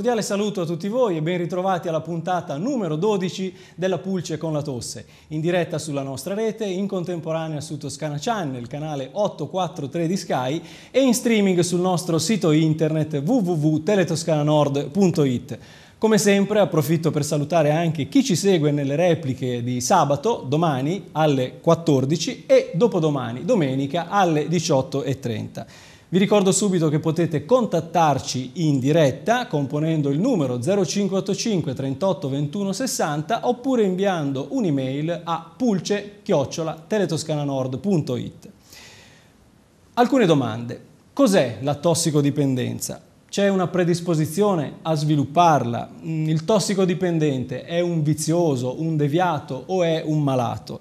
Cordiale saluto a tutti voi e ben ritrovati alla puntata numero 12 della Pulce con la Tosse, in diretta sulla nostra rete, in contemporanea su Toscana Channel, canale 843 di Sky e in streaming sul nostro sito internet www.teletoscananord.it. Come sempre approfitto per salutare anche chi ci segue nelle repliche di sabato, domani alle 14 e dopodomani, domenica alle 18.30. Vi ricordo subito che potete contattarci in diretta componendo il numero 0585 38 21 60 oppure inviando un'email a pulce-teletoscananord.it. Alcune domande. Cos'è la tossicodipendenza? C'è una predisposizione a svilupparla? Mm, il tossicodipendente è un vizioso, un deviato o è un malato?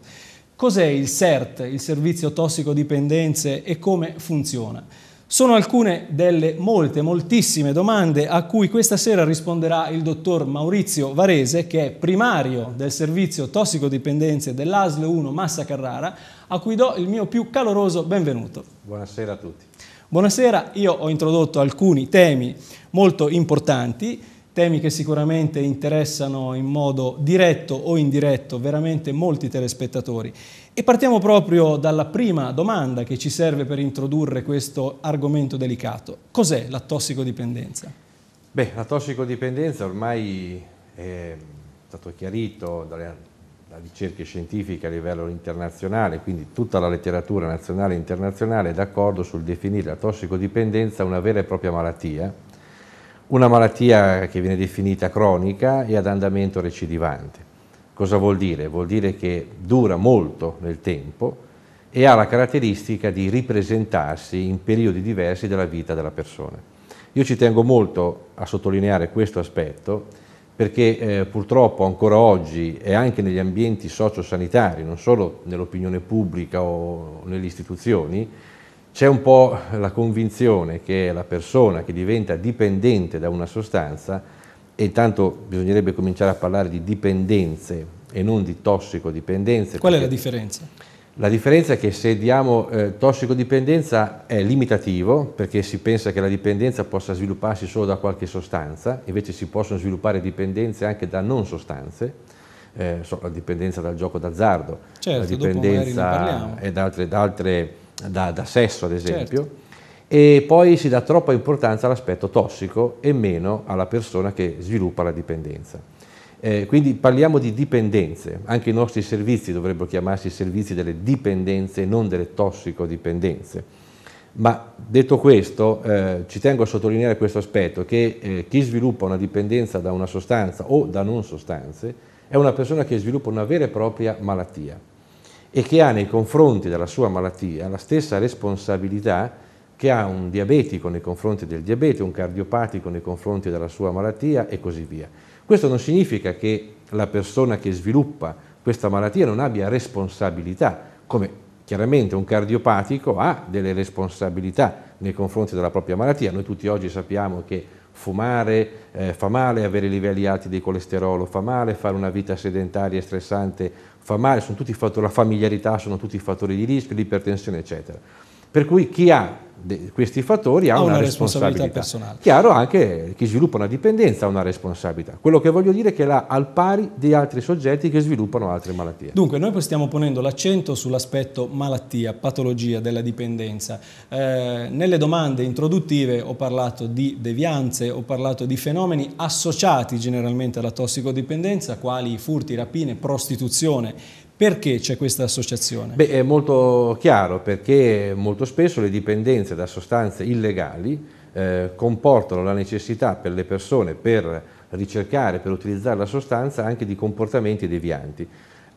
Cos'è il SERT, il servizio tossicodipendenze, e come funziona? Sono alcune delle molte, moltissime domande a cui questa sera risponderà il dottor Maurizio Varese, che è primario del servizio tossicodipendenze dell'ASL 1 Massa Carrara, a cui do il mio più caloroso benvenuto. Buonasera a tutti. Buonasera, io ho introdotto alcuni temi molto importanti temi che sicuramente interessano in modo diretto o indiretto veramente molti telespettatori. E partiamo proprio dalla prima domanda che ci serve per introdurre questo argomento delicato. Cos'è la tossicodipendenza? Beh, la tossicodipendenza ormai è stato chiarito dalle da ricerche scientifiche a livello internazionale, quindi tutta la letteratura nazionale e internazionale è d'accordo sul definire la tossicodipendenza una vera e propria malattia, una malattia che viene definita cronica e ad andamento recidivante. Cosa vuol dire? Vuol dire che dura molto nel tempo e ha la caratteristica di ripresentarsi in periodi diversi della vita della persona. Io ci tengo molto a sottolineare questo aspetto perché eh, purtroppo ancora oggi e anche negli ambienti sociosanitari, non solo nell'opinione pubblica o nelle istituzioni, c'è un po' la convinzione che la persona che diventa dipendente da una sostanza, e intanto bisognerebbe cominciare a parlare di dipendenze e non di tossicodipendenze. Qual è la differenza? La differenza è che se diamo eh, tossicodipendenza è limitativo, perché si pensa che la dipendenza possa svilupparsi solo da qualche sostanza, invece si possono sviluppare dipendenze anche da non sostanze, eh, so, la dipendenza dal gioco d'azzardo, certo, la dipendenza da altre, da altre da, da sesso ad certo. esempio, certo. e poi si dà troppa importanza all'aspetto tossico e meno alla persona che sviluppa la dipendenza. Eh, quindi parliamo di dipendenze, anche i nostri servizi dovrebbero chiamarsi servizi delle dipendenze e non delle tossicodipendenze. Ma detto questo, eh, ci tengo a sottolineare questo aspetto, che eh, chi sviluppa una dipendenza da una sostanza o da non sostanze è una persona che sviluppa una vera e propria malattia e che ha nei confronti della sua malattia la stessa responsabilità che ha un diabetico nei confronti del diabete, un cardiopatico nei confronti della sua malattia e così via. Questo non significa che la persona che sviluppa questa malattia non abbia responsabilità, come chiaramente un cardiopatico ha delle responsabilità nei confronti della propria malattia. Noi tutti oggi sappiamo che fumare eh, fa male, avere livelli alti di colesterolo fa male, fare una vita sedentaria e stressante fa male, sono tutti fattori, la familiarità sono tutti fattori di rischio, l'ipertensione eccetera. Per cui chi ha questi fattori ha, ha una, una, responsabilità, responsabilità. Chiaro anche chi sviluppa una dipendenza ha una responsabilità. Quello che voglio dire è che l'ha al pari di altri soggetti che sviluppano altre malattie. Dunque noi stiamo ponendo l'accento sull'aspetto malattia, patologia della dipendenza. Eh, nelle domande introduttive ho parlato di devianze, ho parlato di fenomeni associati generalmente alla tossicodipendenza, quali furti, rapine, prostituzione, perché c'è questa associazione? Beh, è molto chiaro perché molto spesso le dipendenze da sostanze illegali eh, comportano la necessità per le persone per ricercare, per utilizzare la sostanza anche di comportamenti devianti.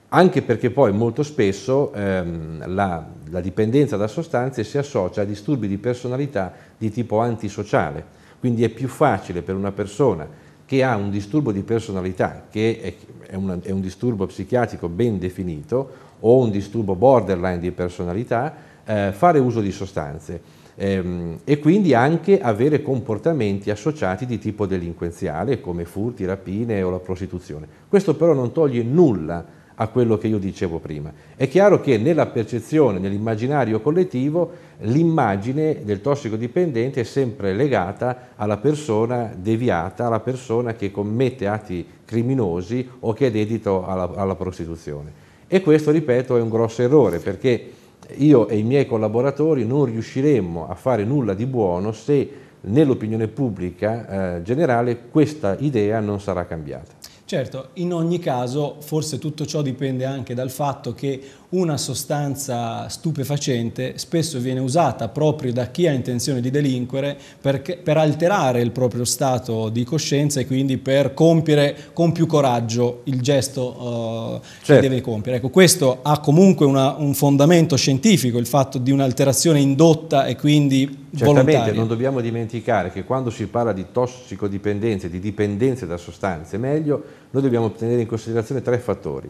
Anche perché poi molto spesso ehm, la, la dipendenza da sostanze si associa a disturbi di personalità di tipo antisociale. Quindi è più facile per una persona che ha un disturbo di personalità, che è, è, una, è un disturbo psichiatrico ben definito, o un disturbo borderline di personalità, eh, fare uso di sostanze ehm, e quindi anche avere comportamenti associati di tipo delinquenziale come furti, rapine o la prostituzione. Questo però non toglie nulla a quello che io dicevo prima. È chiaro che nella percezione, nell'immaginario collettivo, l'immagine del tossicodipendente è sempre legata alla persona deviata, alla persona che commette atti criminosi o che è dedito alla, alla prostituzione. E questo, ripeto, è un grosso errore perché io e i miei collaboratori non riusciremmo a fare nulla di buono se nell'opinione pubblica eh, generale questa idea non sarà cambiata. Certo, in ogni caso forse tutto ciò dipende anche dal fatto che una sostanza stupefacente spesso viene usata proprio da chi ha intenzione di delinquere perché, per alterare il proprio stato di coscienza e quindi per compiere con più coraggio il gesto uh, certo. che deve compiere. Ecco, questo ha comunque una, un fondamento scientifico, il fatto di un'alterazione indotta e quindi Certamente, volontaria. Certamente non dobbiamo dimenticare che quando si parla di tossicodipendenze, di dipendenze da sostanze, meglio, noi dobbiamo tenere in considerazione tre fattori.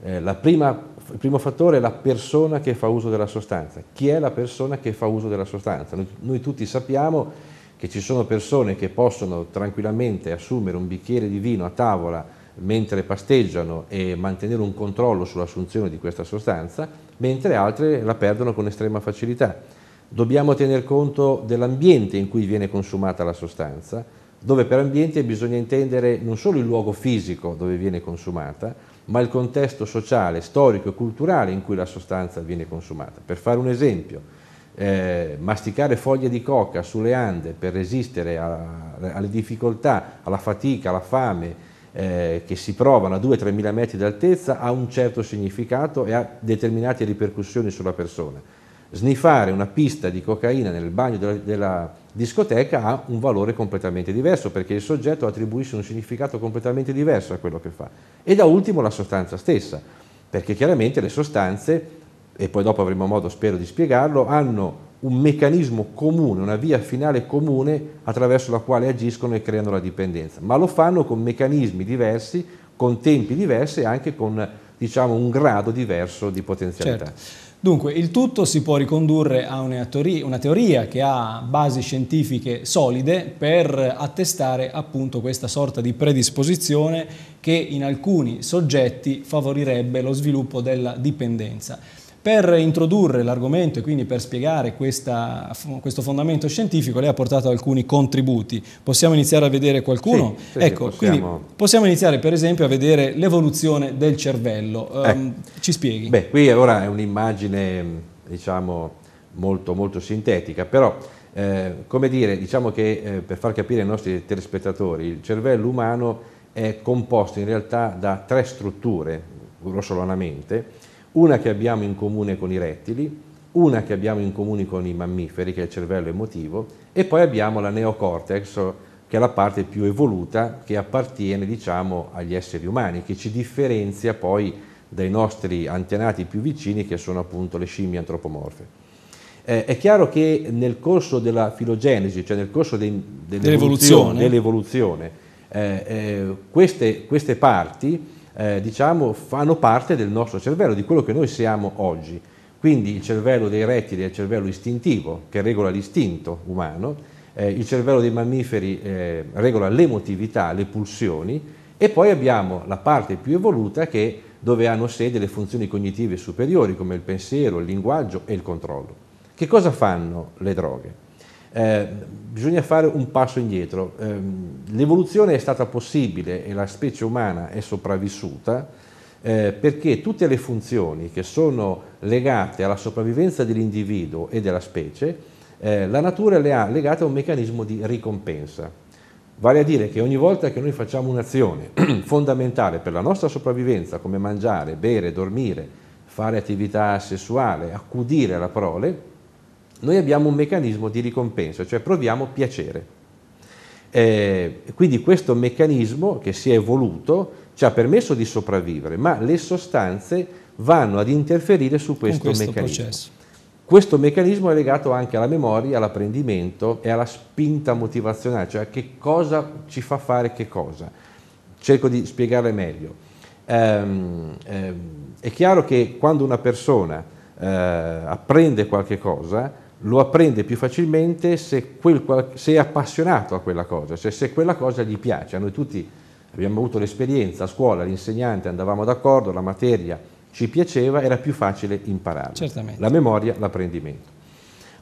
Eh, la prima il primo fattore è la persona che fa uso della sostanza. Chi è la persona che fa uso della sostanza? Noi, noi tutti sappiamo che ci sono persone che possono tranquillamente assumere un bicchiere di vino a tavola mentre pasteggiano e mantenere un controllo sull'assunzione di questa sostanza, mentre altre la perdono con estrema facilità. Dobbiamo tener conto dell'ambiente in cui viene consumata la sostanza, dove per ambiente bisogna intendere non solo il luogo fisico dove viene consumata, ma il contesto sociale, storico e culturale in cui la sostanza viene consumata. Per fare un esempio, eh, masticare foglie di coca sulle Ande per resistere a, alle difficoltà, alla fatica, alla fame eh, che si provano a 2-3 mila metri d'altezza ha un certo significato e ha determinate ripercussioni sulla persona Sniffare una pista di cocaina nel bagno della, della discoteca ha un valore completamente diverso perché il soggetto attribuisce un significato completamente diverso a quello che fa. E da ultimo la sostanza stessa, perché chiaramente le sostanze, e poi dopo avremo modo spero di spiegarlo, hanno un meccanismo comune, una via finale comune attraverso la quale agiscono e creano la dipendenza, ma lo fanno con meccanismi diversi, con tempi diversi e anche con diciamo, un grado diverso di potenzialità. Certo. Dunque, il tutto si può ricondurre a una teoria, una teoria, che ha basi scientifiche solide per attestare appunto questa sorta di predisposizione che in alcuni soggetti favorirebbe lo sviluppo della dipendenza. Per introdurre l'argomento e quindi per spiegare questa, questo fondamento scientifico, lei ha portato alcuni contributi. Possiamo iniziare a vedere qualcuno? Sì, sì, ecco, possiamo... possiamo... iniziare per esempio a vedere l'evoluzione del cervello. Eh. Um, ci spieghi? Beh, qui ora è un'immagine, diciamo, molto, molto sintetica, però... Eh, come dire, diciamo che eh, per far capire ai nostri telespettatori, il cervello umano è composto in realtà da tre strutture, grossolanamente, una che abbiamo in comune con i rettili, una che abbiamo in comune con i mammiferi, che è il cervello emotivo, e poi abbiamo la neocortex, che è la parte più evoluta, che appartiene diciamo, agli esseri umani, che ci differenzia poi dai nostri antenati più vicini, che sono appunto le scimmie antropomorfe. Eh, è chiaro che nel corso della filogenesi, cioè nel corso de, dell'evoluzione, dell eh, eh, queste, queste parti eh, diciamo, fanno parte del nostro cervello, di quello che noi siamo oggi. Quindi il cervello dei rettili è il cervello istintivo, che regola l'istinto umano, eh, il cervello dei mammiferi eh, regola l'emotività, le pulsioni, e poi abbiamo la parte più evoluta che, dove hanno sede le funzioni cognitive superiori, come il pensiero, il linguaggio e il controllo. Che cosa fanno le droghe? Eh, bisogna fare un passo indietro. Eh, l'evoluzione è stata possibile e la specie umana è sopravvissuta eh, perché tutte le funzioni che sono legate alla sopravvivenza dell'individuo e della specie, la natura le ha legate a un meccanismo di ricompensa. Vale a dire che ogni volta che noi facciamo un'azione fondamentale per la nostra sopravvivenza, come mangiare, bere, dormire, fare attività sessuale, accudire alla prole, noi abbiamo un meccanismo di ricompensa, cioè proviamo piacere. Eh, quindi questo meccanismo che si è evoluto ci ha permesso di sopravvivere, ma le sostanze vanno ad interferire su questo, questo meccanismo. Processo. Questo meccanismo è legato anche alla memoria, all'apprendimento e alla spinta motivazionale, cioè che cosa ci fa fare che cosa. Cerco di spiegare meglio. Ehm, ehm, è chiaro che quando una persona eh, apprende qualche cosa, lo apprende più facilmente se, quel, se, è appassionato a quella cosa, cioè se quella cosa gli piace. A noi tutti abbiamo avuto l'esperienza a scuola, l'insegnante, andavamo d'accordo, la materia ci piaceva, era più facile imparare. Certamente. La memoria, l'apprendimento.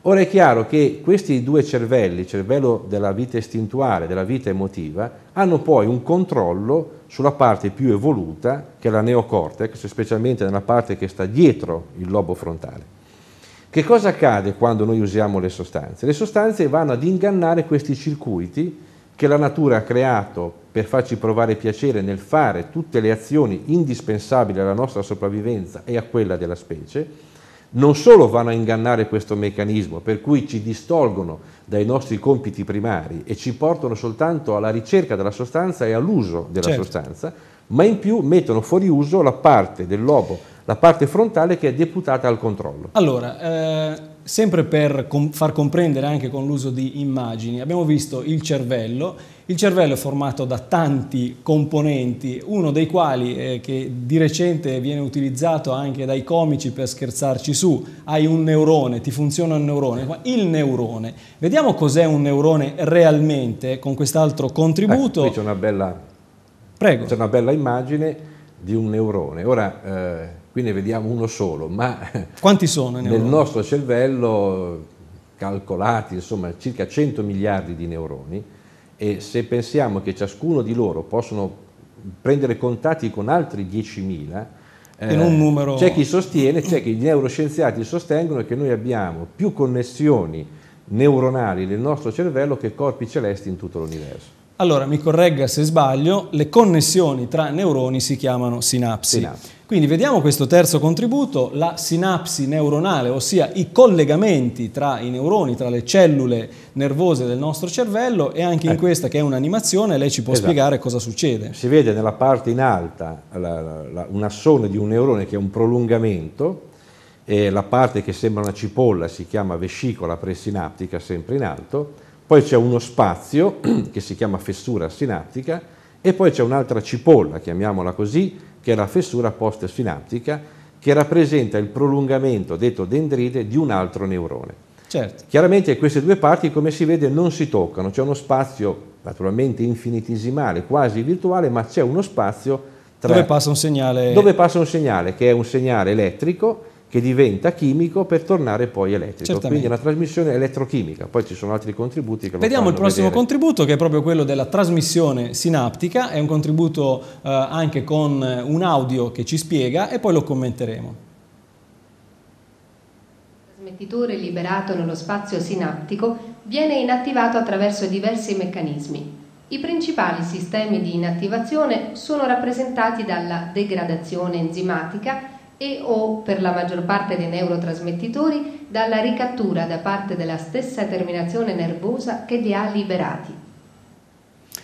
Ora è chiaro che questi due cervelli, il cervello della vita istintuale e della vita emotiva, hanno poi un controllo sulla parte più evoluta, che è la neocortex, specialmente nella parte che sta dietro il lobo frontale. Che cosa accade quando noi usiamo le sostanze? Le sostanze vanno ad ingannare questi circuiti che la natura ha creato per farci provare piacere nel fare tutte le azioni indispensabili alla nostra sopravvivenza e a quella della specie, non solo vanno a ingannare questo meccanismo, per cui ci distolgono dai nostri compiti primari e ci portano soltanto alla ricerca della sostanza e all'uso della certo. sostanza, ma in più mettono fuori uso la parte del lobo la parte frontale che è deputata al controllo. Allora, eh, sempre per com far comprendere anche con l'uso di immagini, abbiamo visto il cervello. Il cervello è formato da tanti componenti, uno dei quali eh, che di recente viene utilizzato anche dai comici per scherzarci su. Hai un neurone, ti funziona un neurone, Ma il neurone. Vediamo cos'è un neurone realmente con quest'altro contributo. Ah, qui c'è una bella una bella immagine di un neurone. Ora, eh, qui ne vediamo uno solo, ma Quanti sono nel nostro cervello calcolati insomma circa 100 miliardi di neuroni e se pensiamo che ciascuno di loro possono prendere contatti con altri 10.000, eh, numero... c'è chi sostiene, c'è chi i neuroscienziati sostengono che noi abbiamo più connessioni neuronali nel nostro cervello che corpi celesti in tutto l'universo. Allora, mi corregga se sbaglio, le connessioni tra neuroni si chiamano sinapsi. sinapsi. Quindi vediamo questo terzo contributo, la sinapsi neuronale, ossia i collegamenti tra i neuroni, tra le cellule nervose del nostro cervello e anche in ecco. questa che è un'animazione lei ci può esatto. spiegare cosa succede. Si vede nella parte in alta la, la, la, un assone di un neurone che è un prolungamento e la parte che sembra una cipolla si chiama vescicola presinaptica, sempre in alto, poi c'è uno spazio che si chiama fessura sinaptica e poi c'è un'altra cipolla, chiamiamola così, che è la fessura post-sinaptica, che rappresenta il prolungamento detto dendride, di un altro neurone. Certo. Chiaramente queste due parti, come si vede, non si toccano, c'è uno spazio naturalmente infinitesimale, quasi virtuale, ma c'è uno spazio tra... dove passa un segnale dove passa un segnale che è un segnale elettrico che diventa chimico per tornare poi elettrico. Certamente. Quindi è una trasmissione elettrochimica, poi ci sono altri contributi che lo Vediamo il prossimo vedere. contributo che è proprio quello della trasmissione sinaptica, è un contributo eh, anche con eh, un audio che ci spiega e poi lo commenteremo. Il trasmettitore liberato nello spazio sinaptico viene inattivato attraverso diversi meccanismi. I principali sistemi di inattivazione sono rappresentati dalla degradazione enzimatica e o per la maggior parte dei neurotrasmettitori dalla ricattura da parte della stessa terminazione nervosa che li ha liberati.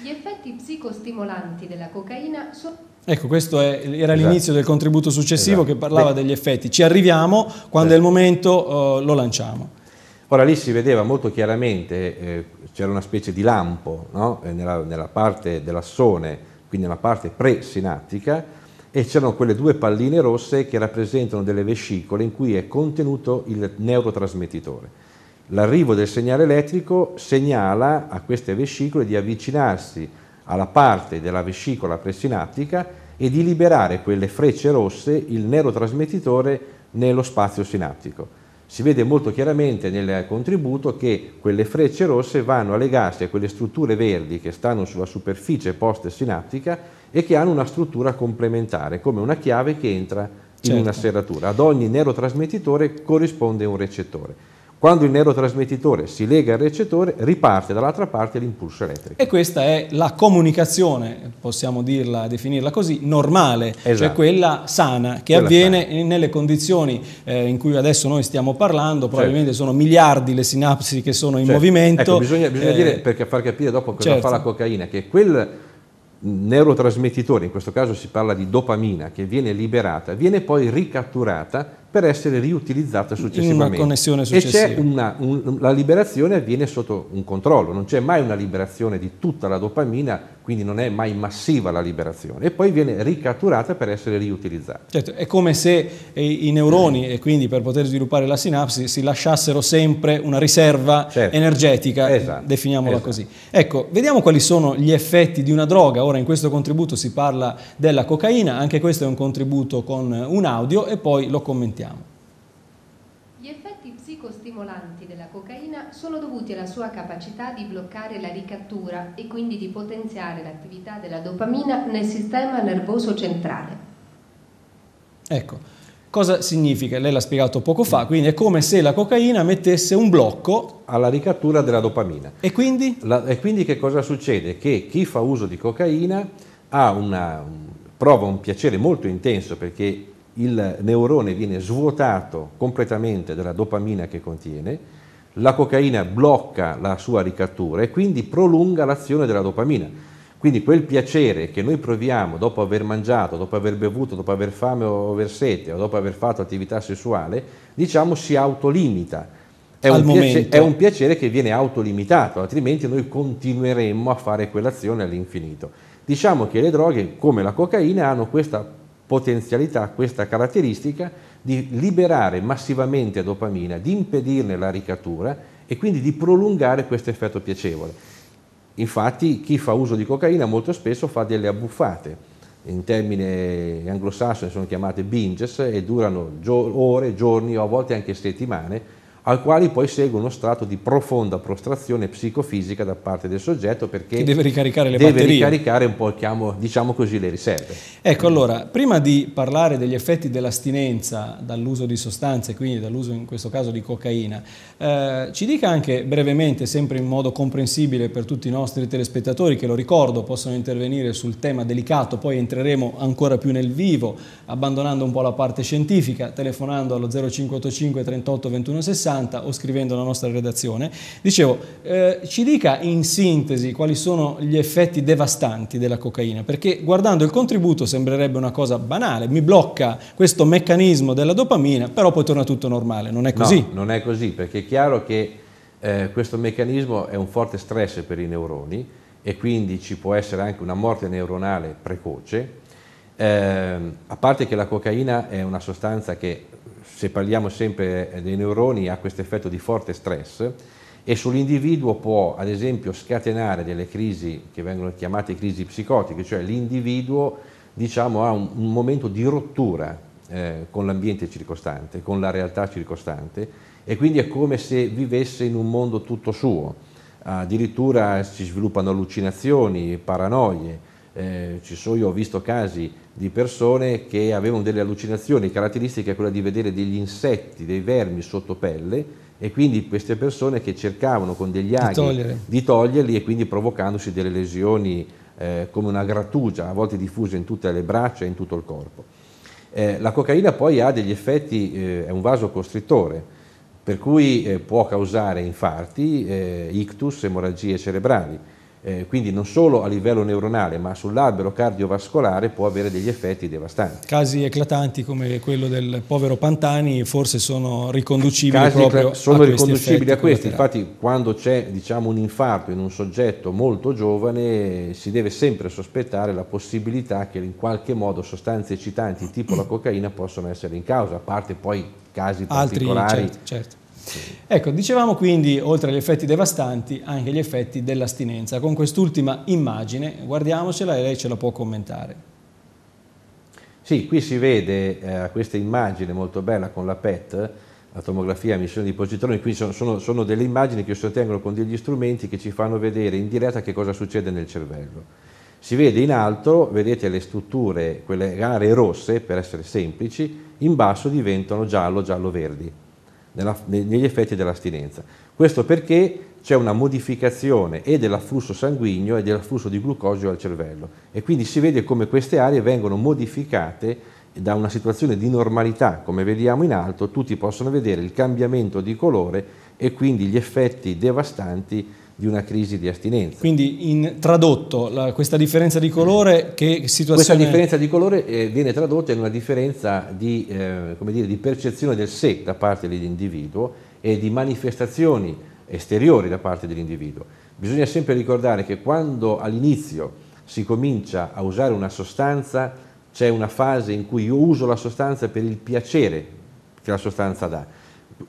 Gli effetti psicostimolanti della cocaina sono... Ecco, questo è, era esatto. l'inizio del contributo successivo esatto. che parlava Beh. degli effetti. Ci arriviamo, quando Beh. è il momento uh, lo lanciamo. Ora lì si vedeva molto chiaramente, eh, c'era una specie di lampo no? Eh, nella, nella parte dell'assone, quindi nella parte presinattica, e c'erano quelle due palline rosse che rappresentano delle vescicole in cui è contenuto il neurotrasmettitore. L'arrivo del segnale elettrico segnala a queste vescicole di avvicinarsi alla parte della vescicola presinaptica e di liberare quelle frecce rosse, il neurotrasmettitore, nello spazio sinaptico. Si vede molto chiaramente nel contributo che quelle frecce rosse vanno a legarsi a quelle strutture verdi che stanno sulla superficie post-sinaptica e che hanno una struttura complementare, come una chiave che entra certo. in una serratura. Ad ogni neurotrasmettitore corrisponde un recettore. Quando il neurotrasmettitore si lega al recettore, riparte dall'altra parte l'impulso elettrico. E questa è la comunicazione, possiamo dirla, definirla così, normale, cioè esatto. cioè quella sana, che quella avviene sana. nelle condizioni eh, in cui adesso noi stiamo parlando, certo. probabilmente certo. sono miliardi le sinapsi che sono in certo. movimento. Ecco, bisogna, bisogna eh, dire, per far capire dopo cosa certo. fa la cocaina, che quel neurotrasmettitore, in questo caso si parla di dopamina, che viene liberata, viene poi ricatturata per essere riutilizzata successivamente. In una connessione successiva. E c'è una, un, la liberazione avviene sotto un controllo, non c'è mai una liberazione di tutta la dopamina, quindi non è mai massiva la liberazione, e poi viene ricatturata per essere riutilizzata. Certo, è come se eh, i neuroni, e quindi per poter sviluppare la sinapsi, si lasciassero sempre una riserva certo. energetica, esatto. definiamola esatto. così. Ecco, vediamo quali sono gli effetti di una droga. Ora in questo contributo si parla della cocaina, anche questo è un contributo con un audio e poi lo commentiamo. Sentiamo. Gli effetti psicostimolanti della cocaina sono dovuti alla sua capacità di bloccare la ricattura e quindi di potenziare l'attività della dopamina nel sistema nervoso centrale. Ecco, cosa significa? Lei l'ha spiegato poco fa, quindi è come se la cocaina mettesse un blocco alla ricattura della dopamina. E quindi? La, e quindi che cosa succede? Che chi fa uso di cocaina una, prova un piacere molto intenso perché il neurone viene svuotato completamente della dopamina che contiene, la cocaina blocca la sua ricattura e quindi prolunga l'azione della dopamina. Quindi quel piacere che noi proviamo dopo aver mangiato, dopo aver bevuto, dopo aver fame o aver sete o dopo aver fatto attività sessuale, diciamo si autolimita. È un, piacere, è un piacere che viene autolimitato, altrimenti noi continueremmo a fare quell'azione all'infinito. Diciamo che le droghe, come la cocaina, hanno questa potenzialità, questa caratteristica di liberare massivamente dopamina, di impedirne la ricatura e quindi di prolungare questo effetto piacevole. Infatti chi fa uso di cocaina molto spesso fa delle abbuffate, in termini anglosassoni sono chiamate binges e durano gio ore, giorni o a volte anche settimane al quale poi segue uno strato di profonda prostrazione psicofisica da parte del soggetto perché che deve ricaricare le deve batterie. ricaricare un po' chiamo, diciamo così, le riserve. Ecco, allora, prima di parlare degli effetti dell'astinenza dall'uso di sostanze, quindi dall'uso in questo caso di cocaina, eh, ci dica anche brevemente, sempre in modo comprensibile per tutti i nostri telespettatori che lo ricordo possono intervenire sul tema delicato, poi entreremo ancora più nel vivo, abbandonando un po' la parte scientifica, telefonando allo 0585 38 21 60 60 o scrivendo alla nostra redazione, dicevo, eh, ci dica in sintesi quali sono gli effetti devastanti della cocaina, perché guardando il contributo sembrerebbe una cosa banale, mi blocca questo meccanismo della dopamina, però poi torna tutto normale, non è così? No, non è così, perché è chiaro che eh, questo meccanismo è un forte stress per i neuroni e quindi ci può essere anche una morte neuronale precoce, eh, a parte che la cocaina è una sostanza che se parliamo sempre eh, dei neuroni, ha questo effetto di forte stress e sull'individuo può ad esempio scatenare delle crisi che vengono chiamate crisi psicotiche, cioè l'individuo diciamo, ha un, un, momento di rottura eh, con l'ambiente circostante, con la realtà circostante e quindi è come se vivesse in un mondo tutto suo, addirittura si sviluppano allucinazioni, paranoie, eh, so, io ho visto casi di persone che avevano delle allucinazioni, caratteristiche quella di vedere degli insetti, dei vermi sotto pelle e quindi queste persone che cercavano con degli aghi di, di toglierli e quindi provocandosi delle lesioni eh, come una grattugia, a volte diffusa in tutte le braccia e in tutto il corpo. Eh, la cocaina poi ha degli effetti, eh, è un vaso costrittore, per cui eh, può causare infarti, eh, ictus, emorragie cerebrali eh, quindi non solo a livello neuronale ma sull'albero cardiovascolare può avere degli effetti devastanti. Casi eclatanti come quello del povero Pantani forse sono riconducibili Casi proprio sono riconducibili a questi, infatti quando c'è diciamo, un infarto in un soggetto molto giovane si deve sempre sospettare la possibilità che in qualche modo sostanze eccitanti tipo la cocaina possano essere in causa, a parte poi casi Altri, particolari certo, certo. Ecco, dicevamo quindi, oltre agli effetti devastanti, anche gli effetti dell'astinenza. Con quest'ultima immagine, guardiamocela e lei ce la può commentare. Sì, qui si vede eh, questa immagine molto bella con la PET, la tomografia a missione di positroni, qui sono, sono, sono, delle immagini che si ottengono con degli strumenti che ci fanno vedere in diretta che cosa succede nel cervello. Si vede in alto, vedete le strutture, quelle aree rosse, per essere semplici, in basso diventano giallo, giallo-verdi nella, negli effetti dell'astinenza. Questo perché c'è una modificazione e dell'afflusso sanguigno e dell'afflusso di glucosio al cervello e quindi si vede come queste aree vengono modificate da una situazione di normalità, come vediamo in alto, tutti possono vedere il cambiamento di colore e quindi gli effetti devastanti di una crisi di astinenza. Quindi in tradotto la, questa differenza di colore che situazione... Questa differenza di colore eh, viene tradotta in una differenza di, eh, dire, di percezione del sé da parte dell'individuo e di manifestazioni esteriori da parte dell'individuo. Bisogna sempre ricordare che quando all'inizio si comincia a usare una sostanza c'è una fase in cui io uso la sostanza per il piacere che la sostanza dà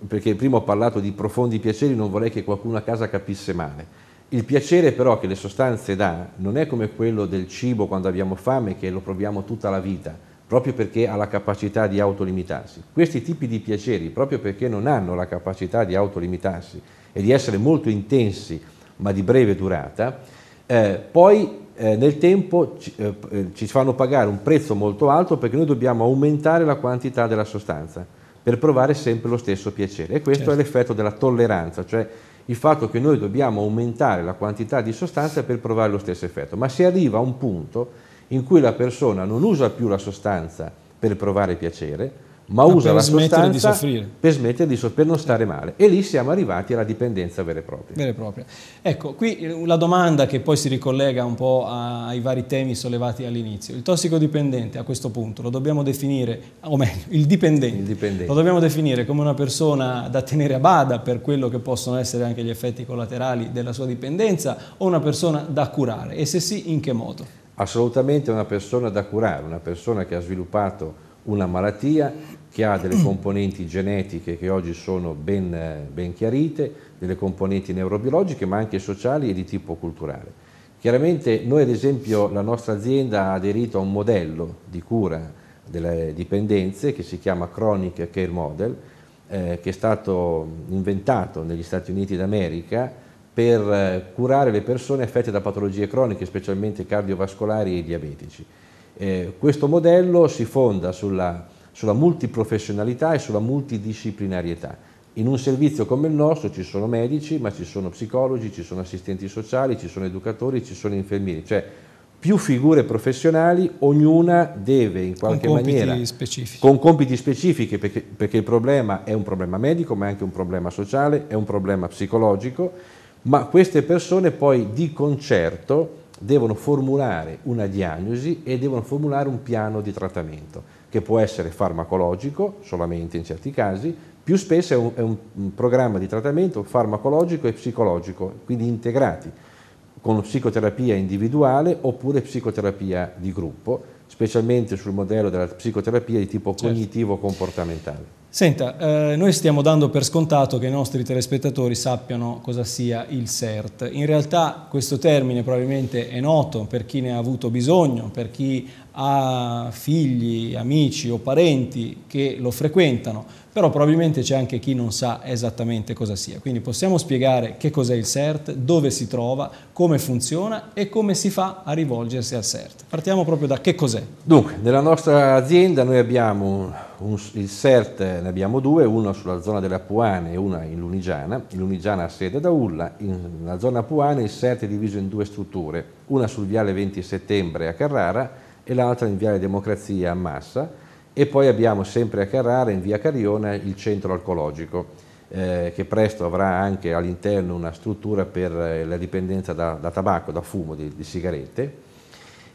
perché prima ho parlato di profondi piaceri, non vorrei che qualcuno a casa capisse male. Il piacere però che le sostanze dà non è come quello del cibo quando abbiamo fame che lo proviamo tutta la vita, proprio perché ha la capacità di autolimitarsi. Questi tipi di piaceri, proprio perché non hanno la capacità di autolimitarsi e di essere molto intensi ma di breve durata, eh, poi eh, nel tempo ci, eh, eh ci fanno pagare un prezzo molto alto perché noi dobbiamo aumentare la quantità della sostanza per provare sempre lo stesso piacere. E questo certo. è l'effetto della tolleranza, cioè il fatto che noi dobbiamo aumentare la quantità di sostanza per provare lo stesso effetto. Ma si arriva a un punto in cui la persona non usa più la sostanza per provare piacere, ma, ma usa la sostanza di per smettere di soffrire, per non stare male. E lì siamo arrivati alla dipendenza vera e propria. Vera e propria. Ecco, qui la domanda che poi si ricollega un po' ai vari temi sollevati all'inizio. Il tossicodipendente a questo punto lo dobbiamo definire, o meglio, il dipendente, il dipendente, lo dobbiamo definire come una persona da tenere a bada per quello che possono essere anche gli effetti collaterali della sua dipendenza o una persona da curare? E se sì, in che modo? Assolutamente una persona da curare, una persona che ha sviluppato una malattia che ha delle mm. componenti genetiche che oggi sono ben, ben chiarite, delle componenti neurobiologiche ma anche sociali e di tipo culturale. Chiaramente noi ad esempio la nostra azienda ha aderito a un modello di cura delle dipendenze che si chiama Chronic Care Model, eh, che è stato inventato negli Stati Uniti d'America per eh, curare le persone affette da patologie croniche, specialmente cardiovascolari e diabetici. Eh, questo modello si fonda sulla, sulla multiprofessionalità e sulla multidisciplinarietà. In un servizio come il nostro ci sono medici, ma ci sono psicologi, ci sono assistenti sociali, ci sono educatori, ci sono infermieri, cioè più figure professionali, ognuna deve in qualche con maniera specifici. con compiti specifici, perché, perché, il problema è un problema medico, ma è anche un problema sociale, è un problema psicologico, ma queste persone poi di concerto devono formulare una diagnosi e devono formulare un piano di trattamento, che può essere farmacologico solamente in certi casi, più spesso è un, è un programma di trattamento farmacologico e psicologico, quindi integrati, con psicoterapia individuale oppure psicoterapia di gruppo, specialmente sul modello della psicoterapia di tipo certo. cognitivo-comportamentale. Senta, eh, noi stiamo dando per scontato che i nostri telespettatori sappiano cosa sia il CERT. In realtà questo termine probabilmente è noto per chi ne ha avuto bisogno, per chi ha figli, amici o parenti che lo frequentano, però probabilmente c'è anche chi non sa esattamente cosa sia. Quindi possiamo spiegare che cos'è il CERT, dove si trova, come funziona e come si fa a rivolgersi al CERT. Partiamo proprio da che cos'è. Dunque, nella nostra azienda noi abbiamo un, il CERT, ne abbiamo due, uno sulla zona della Puane e una in Lunigiana. In Lunigiana ha sede da Ulla, nella zona Puane il CERT è diviso in due strutture, una sul viale 20 settembre a Carrara e l'altra in viale Democrazia a Massa e poi abbiamo sempre a Carrara, in via Carione, il centro alcolologico eh, che presto avrà anche all'interno una struttura per eh, la dipendenza da, da tabacco, da fumo, di, di sigarette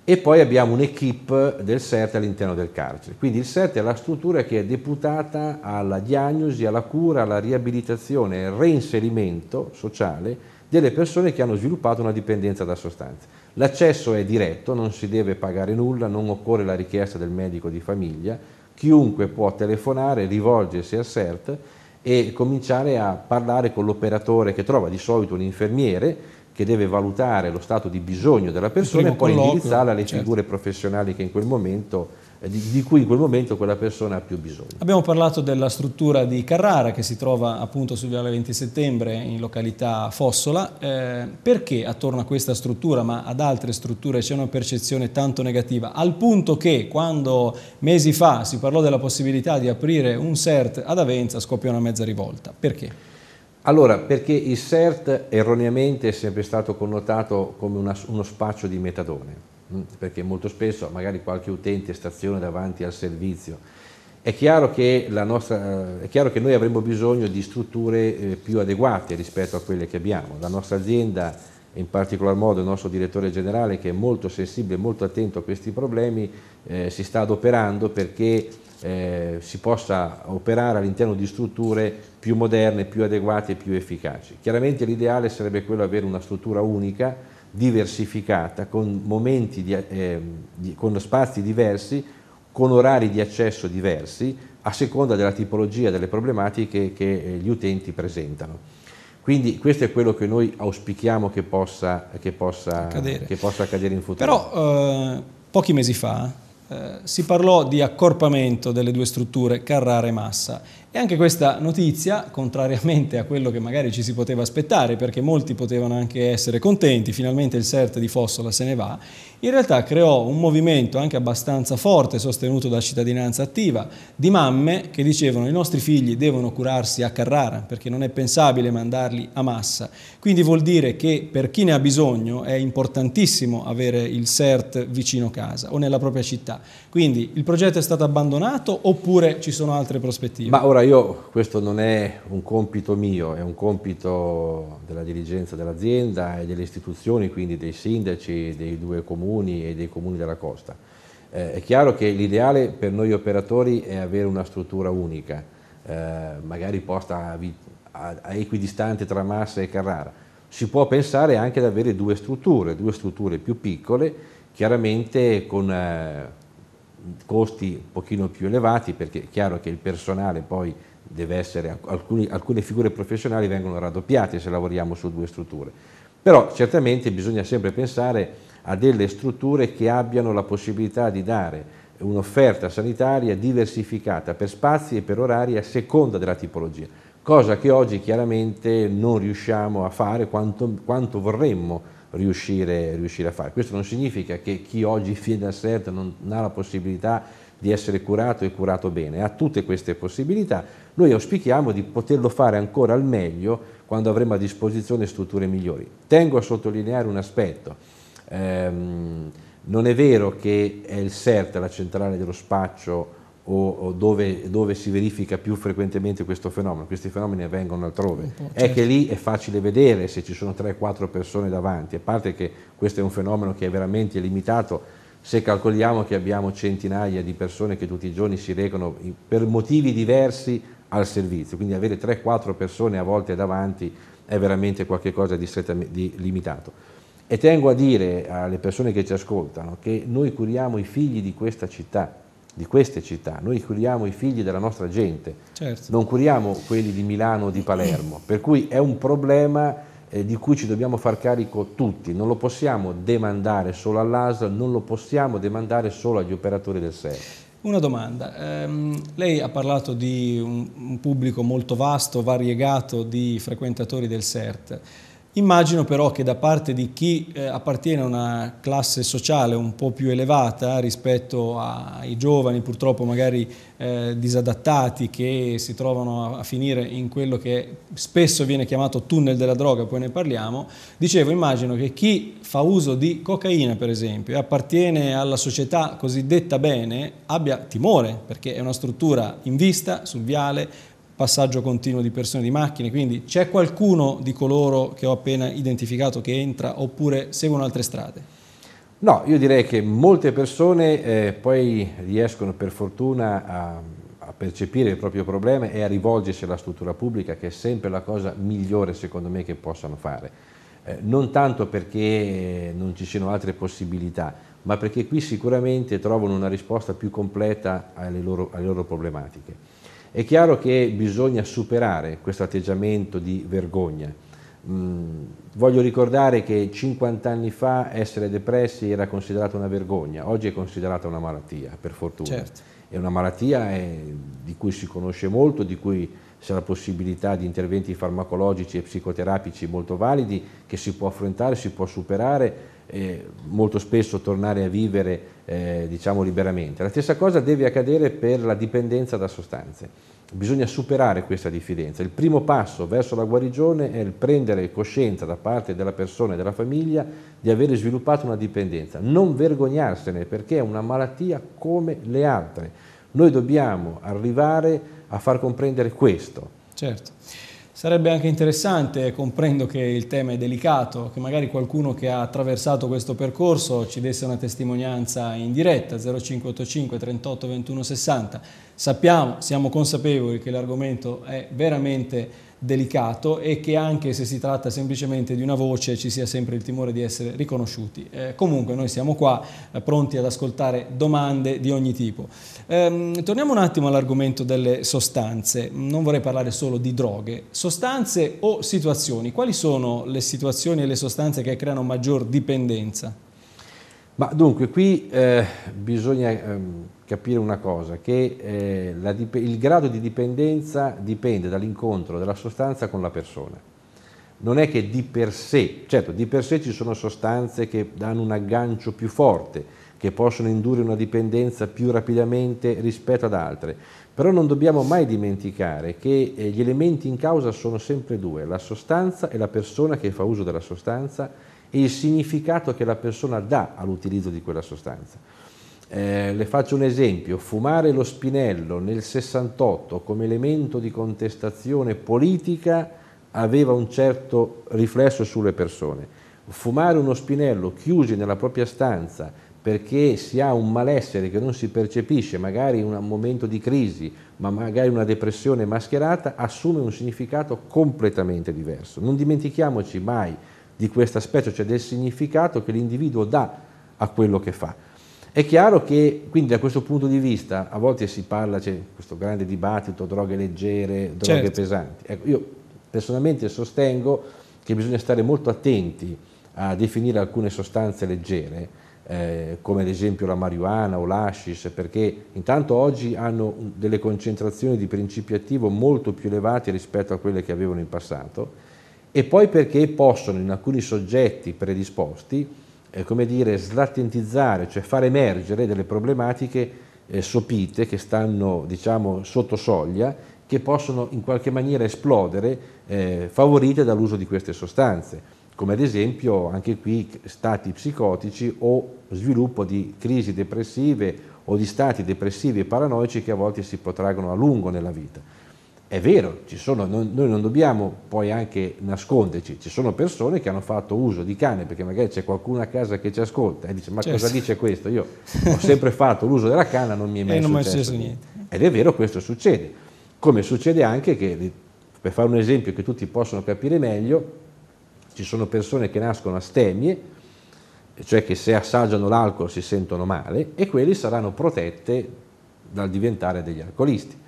e poi abbiamo un'equipe del CERT all'interno del carcere. Quindi il CERT è la struttura che è deputata alla diagnosi, alla cura, alla riabilitazione e al reinserimento sociale delle persone che hanno sviluppato una dipendenza da sostanze. L'accesso è diretto, non si deve pagare nulla, non occorre la richiesta del medico di famiglia, chiunque può telefonare, rivolgersi al CERT e cominciare a parlare con l'operatore che trova di solito un infermiere che deve valutare lo stato di bisogno della persona e poi indirizzarla alle certo. figure professionali che in quel momento eh, di, di, cui in quel momento quella persona ha più bisogno. Abbiamo parlato della struttura di Carrara che si trova appunto su Viale 20 Settembre in località Fossola, eh, perché attorno a questa struttura ma ad altre strutture c'è una percezione tanto negativa al punto che quando mesi fa si parlò della possibilità di aprire un CERT ad Avenza scoppiò una mezza rivolta, perché? Allora, perché il CERT erroneamente è sempre stato connotato come una, uno spaccio di metadone Mm, perché molto spesso magari qualche utente staziona davanti al servizio. È chiaro, nostra, eh, è chiaro che, noi avremo bisogno di strutture eh, più adeguate rispetto a quelle che abbiamo. La nostra azienda, in particolar modo il nostro direttore generale che è molto sensibile e molto attento a questi problemi, eh, si sta adoperando perché eh, si possa operare all'interno di strutture più moderne, più adeguate e più efficaci. Chiaramente l'ideale sarebbe quello di avere una struttura unica diversificata, con, momenti di, eh, di, con spazi diversi, con orari di accesso diversi, a seconda della tipologia delle problematiche che eh, gli utenti presentano. Quindi questo è quello che noi auspichiamo che possa, che possa, accadere. Che possa accadere. in futuro. Però eh, pochi mesi fa eh, si parlò di accorpamento delle due strutture Carrara e Massa e anche questa notizia, contrariamente a quello che magari ci si poteva aspettare, perché molti potevano anche essere contenti, finalmente il CERT di Fossola se ne va, in realtà creò un movimento anche abbastanza forte, sostenuto da cittadinanza attiva, di mamme che dicevano i nostri figli devono curarsi a Carrara, perché non è pensabile mandarli a massa. Quindi vuol dire che per chi ne ha bisogno è importantissimo avere il CERT vicino casa o nella propria città. Quindi il progetto è stato abbandonato oppure ci sono altre prospettive? Ma ora Ora io, questo non è un compito mio, è un compito della dirigenza dell'azienda e delle istituzioni, quindi dei sindaci dei due comuni e dei comuni della costa. Eh, è chiaro che l'ideale per noi operatori è avere una struttura unica, eh, magari posta a, a, a equidistante tra Massa e Carrara. Si può pensare anche ad avere due strutture, due strutture più piccole, chiaramente con... Eh, costi un pochino più elevati perché è chiaro che il personale poi deve essere, alcuni, alcune figure professionali vengono raddoppiate se lavoriamo su due strutture, però certamente bisogna sempre pensare a delle strutture che abbiano la possibilità di dare un'offerta sanitaria diversificata per spazi e per orari a seconda della tipologia, cosa che oggi chiaramente non riusciamo a fare quanto, quanto vorremmo riuscire, riuscire a fare. Questo non significa che chi oggi viene a CERT non ha la possibilità di essere curato e curato bene, ha tutte queste possibilità, noi auspichiamo di poterlo fare ancora al meglio quando avremo a disposizione strutture migliori. Tengo a sottolineare un aspetto, ehm, non è vero che è il CERT la centrale dello spaccio o dove, dove, si verifica più frequentemente questo fenomeno, questi fenomeni avvengono altrove, è certo. che lì è facile vedere se ci sono 3-4 persone davanti, a parte che questo è un fenomeno che è veramente limitato, se calcoliamo che abbiamo centinaia di persone che tutti i giorni si recano per motivi diversi al servizio, quindi avere 3-4 persone a volte davanti è veramente qualcosa di, di limitato. E tengo a dire alle persone che ci ascoltano che noi curiamo i figli di questa città, di queste città, noi curiamo i figli della nostra gente, certo. non curiamo quelli di Milano o di Palermo, per cui è un problema eh, di cui ci dobbiamo far carico tutti, non lo possiamo demandare solo all'ASL, non lo possiamo demandare solo agli operatori del SES. Una domanda, eh, lei ha parlato di un, un pubblico molto vasto, variegato di frequentatori del CERT, Immagino però che da parte di chi eh, appartiene a una classe sociale un po' più elevata rispetto ai giovani purtroppo magari eh, disadattati che si trovano a, finire in quello che spesso viene chiamato tunnel della droga, poi ne parliamo, dicevo immagino che chi fa uso di cocaina per esempio e appartiene alla società cosiddetta bene abbia timore perché è una struttura in vista, sul viale, passaggio continuo di persone e di macchine, quindi c'è qualcuno di coloro che ho appena identificato che entra oppure seguono altre strade? No, io direi che molte persone eh, poi riescono per fortuna a, a, percepire il proprio problema e a rivolgersi alla struttura pubblica che è sempre la cosa migliore secondo me che possano fare. Eh, non tanto perché eh, non ci siano altre possibilità, ma perché qui sicuramente trovano una risposta più completa alle loro, alle loro problematiche. È chiaro che bisogna superare questo atteggiamento di vergogna. Mm, voglio ricordare che 50 anni fa essere depressi era considerato una vergogna, oggi è considerata una malattia, per fortuna. Certo. È una malattia è, eh, di cui si conosce molto, di cui c'è la possibilità di interventi farmacologici e psicoterapici molto validi che si può affrontare, si può superare, e eh, molto spesso tornare a vivere eh, diciamo liberamente. La stessa cosa deve accadere per la dipendenza da sostanze. Bisogna superare questa diffidenza. Il primo passo verso la guarigione è il prendere coscienza da parte della persona e della famiglia di avere sviluppato una dipendenza. Non vergognarsene perché è una malattia come le altre. Noi dobbiamo arrivare a far comprendere questo. Certo. Sarebbe anche interessante, comprendo che il tema è delicato, che magari qualcuno che ha attraversato questo percorso ci desse una testimonianza in diretta 0585 38 21 60. Sappiamo, siamo consapevoli che l'argomento è veramente delicato e che anche se si tratta semplicemente di una voce ci sia sempre il timore di essere riconosciuti. Eh, comunque noi siamo qua eh, pronti ad ascoltare domande di ogni tipo. Ehm, torniamo un attimo all'argomento delle sostanze, non vorrei parlare solo di droghe, sostanze o situazioni, quali sono le situazioni e le sostanze che creano maggior dipendenza? Ma dunque qui eh, bisogna ehm, capire una cosa, che eh, la, il grado di dipendenza dipende dall'incontro della sostanza con la persona. Non è che di per sé, certo di per sé ci sono sostanze che danno un aggancio più forte, che possono indurre una dipendenza più rapidamente rispetto ad altre, però non dobbiamo mai dimenticare che eh, gli elementi in causa sono sempre due, la sostanza e la persona che fa uso della sostanza e il significato che la persona dà all'utilizzo di quella sostanza. Eh, le faccio un esempio, fumare lo spinello nel 68 come elemento di contestazione politica aveva un certo riflesso sulle persone. Fumare uno spinello chiusi nella propria stanza perché si ha un malessere che non si percepisce, magari in un momento di crisi, ma magari una depressione mascherata, assume un significato completamente diverso. Non dimentichiamoci mai di questo aspetto, cioè del significato che l'individuo dà a quello che fa. È chiaro che quindi da questo punto di vista a volte si parla, c'è questo grande dibattito, droghe leggere, droghe certo. pesanti. Ecco, io personalmente sostengo che bisogna stare molto attenti a definire alcune sostanze leggere, eh, come ad esempio la marijuana o l'ascis, perché intanto oggi hanno delle concentrazioni di principio attivo molto più elevate rispetto a quelle che avevano in passato e poi perché possono in alcuni soggetti predisposti eh, come dire, slatentizzare, cioè far emergere delle problematiche eh, sopite che stanno diciamo, sotto soglia, che possono in qualche maniera esplodere eh, favorite dall'uso di queste sostanze, come ad esempio anche qui stati psicotici o sviluppo di crisi depressive o di stati depressivi e paranoici che a volte si protraggono a lungo nella vita. È vero, sono, non, noi non dobbiamo poi anche nasconderci, ci sono persone che hanno fatto uso di cane perché magari c'è qualcuno a casa che ci ascolta e dice ma certo. cosa dice questo? Io ho sempre fatto l'uso della canna, non mi è mai, successo, è successo niente. Ed è vero, questo succede. Come succede anche che, per fare un esempio che tutti possono capire meglio, ci sono persone che nascono a stemmie, cioè che se assaggiano l'alcol si sentono male e quelli saranno protette dal diventare degli alcolisti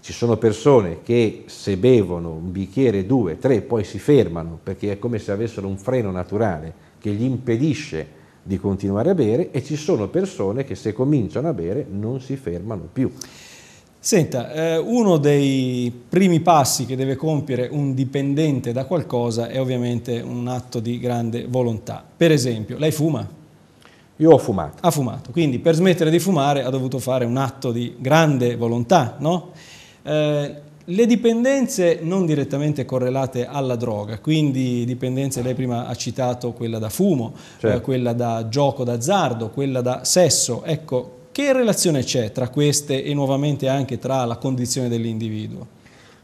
ci sono persone che se bevono un bicchiere, due, tre, poi si fermano perché è come se avessero un freno naturale che gli impedisce di continuare a bere e ci sono persone che se cominciano a bere non si fermano più. Senta, eh, uno dei primi passi che deve compiere un dipendente da qualcosa è ovviamente un atto di grande volontà. Per esempio, lei fuma? Io ho fumato. Ha fumato, quindi per smettere di fumare ha dovuto fare un atto di grande volontà, no? Eh, le dipendenze non direttamente correlate alla droga, quindi dipendenze, lei prima ha citato quella da fumo, eh, certo. eh, quella da gioco d'azzardo, quella da sesso, ecco, che relazione c'è tra queste e nuovamente anche tra la condizione dell'individuo?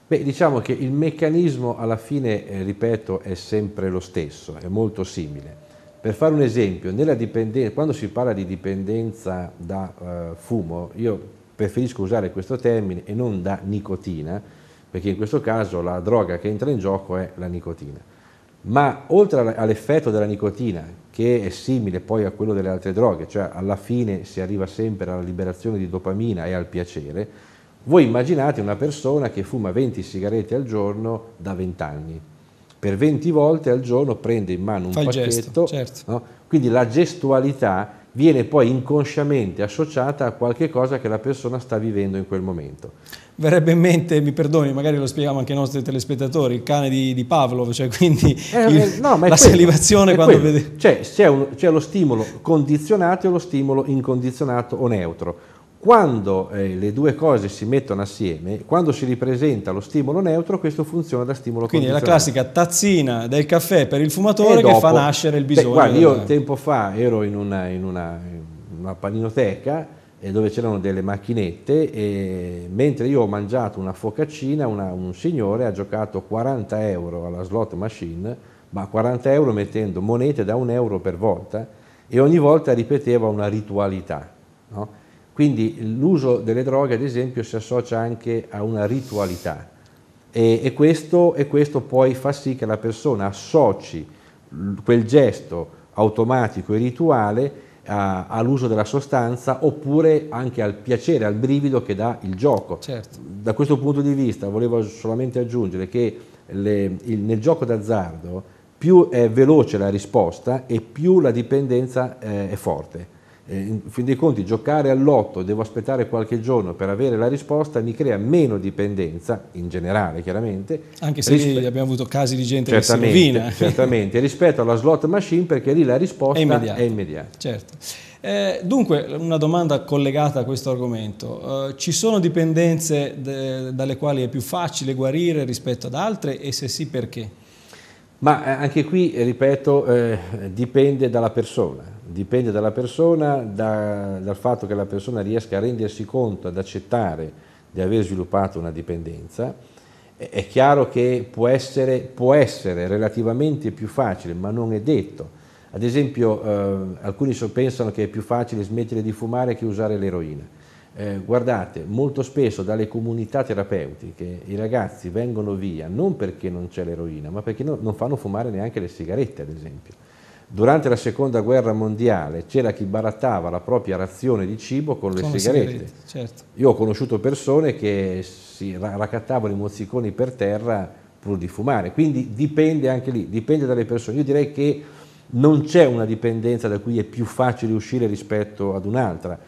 Beh, diciamo che il meccanismo alla fine, eh, ripeto, è sempre lo stesso, è molto simile. Per fare un esempio, quando si parla di dipendenza da eh, fumo, io preferisco usare questo termine e non da nicotina, perché in questo caso la droga che entra in gioco è la nicotina. Ma oltre all'effetto della nicotina, che è simile poi a quello delle altre droghe, cioè alla fine si arriva sempre alla liberazione di dopamina e al piacere, voi immaginate una persona che fuma 20 sigarette al giorno da 20 anni. Per 20 volte al giorno prende in mano un Fa pacchetto, gesto, certo. no? quindi la gestualità viene poi inconsciamente associata a qualche cosa che la persona sta vivendo in quel momento. Verrebbe in mente, mi perdoni, magari lo spieghiamo anche ai nostri telespettatori, il cane di, di Pavlov, cioè quindi eh, il, no, la quello, salivazione quando quello. vede... Cioè c'è lo stimolo condizionato e lo stimolo incondizionato o neutro quando eh, le due cose si mettono assieme, quando si ripresenta lo stimolo neutro, questo funziona da stimolo Quindi Quindi la classica tazzina del caffè per il fumatore dopo, che fa nascere il bisogno. Beh, guarda, io della... tempo fa ero in una, in una, in una paninoteca eh, dove c'erano delle macchinette e mentre io ho mangiato una focaccina una, un signore ha giocato 40 euro alla slot machine ma 40 euro mettendo monete da un euro per volta e ogni volta ripeteva una ritualità no? Quindi l'uso delle droghe, ad esempio, si associa anche a una ritualità e, e, questo, e questo poi fa sì che la persona associ quel gesto automatico e rituale all'uso della sostanza oppure anche al piacere, al brivido che dà il gioco. Certo. Da questo punto di vista volevo solamente aggiungere che le, il, nel gioco d'azzardo più è veloce la risposta e più la dipendenza eh, è forte. Eh, in fin dei conti giocare all'otto, e devo aspettare qualche giorno per avere la risposta, mi crea meno dipendenza, in generale chiaramente. Anche se rispe- abbiamo avuto casi di gente che si rovina. Certamente, rispetto alla slot machine perché lì la risposta è immediata. È immediata. Certo. Eh, dunque, una domanda collegata a questo argomento. Eh, ci sono dipendenze de- dalle quali è più facile guarire rispetto ad altre e se sì perché? Ma eh, anche qui, eh, ripeto, eh, dipende dalla persona, dipende dalla persona, da, dal fatto che la persona riesca a rendersi conto, ad accettare di aver sviluppato una dipendenza. È, è chiaro che può essere, può essere, relativamente più facile, ma non è detto. Ad esempio, eh, alcuni pensano che è più facile smettere di fumare che usare l'eroina. Eh, guardate, molto spesso dalle comunità terapeutiche i ragazzi vengono via non perché non c'è l'eroina, ma perché no, non fanno fumare neanche le sigarette, ad esempio. Durante la seconda guerra mondiale c'era chi barattava la propria razione di cibo con le, sigarette. sigarette certo. Io ho conosciuto persone che si raccattavano i mozziconi per terra pur di fumare, quindi dipende anche lì, dipende dalle persone. Io direi che non c'è una dipendenza da cui è più facile uscire rispetto ad un'altra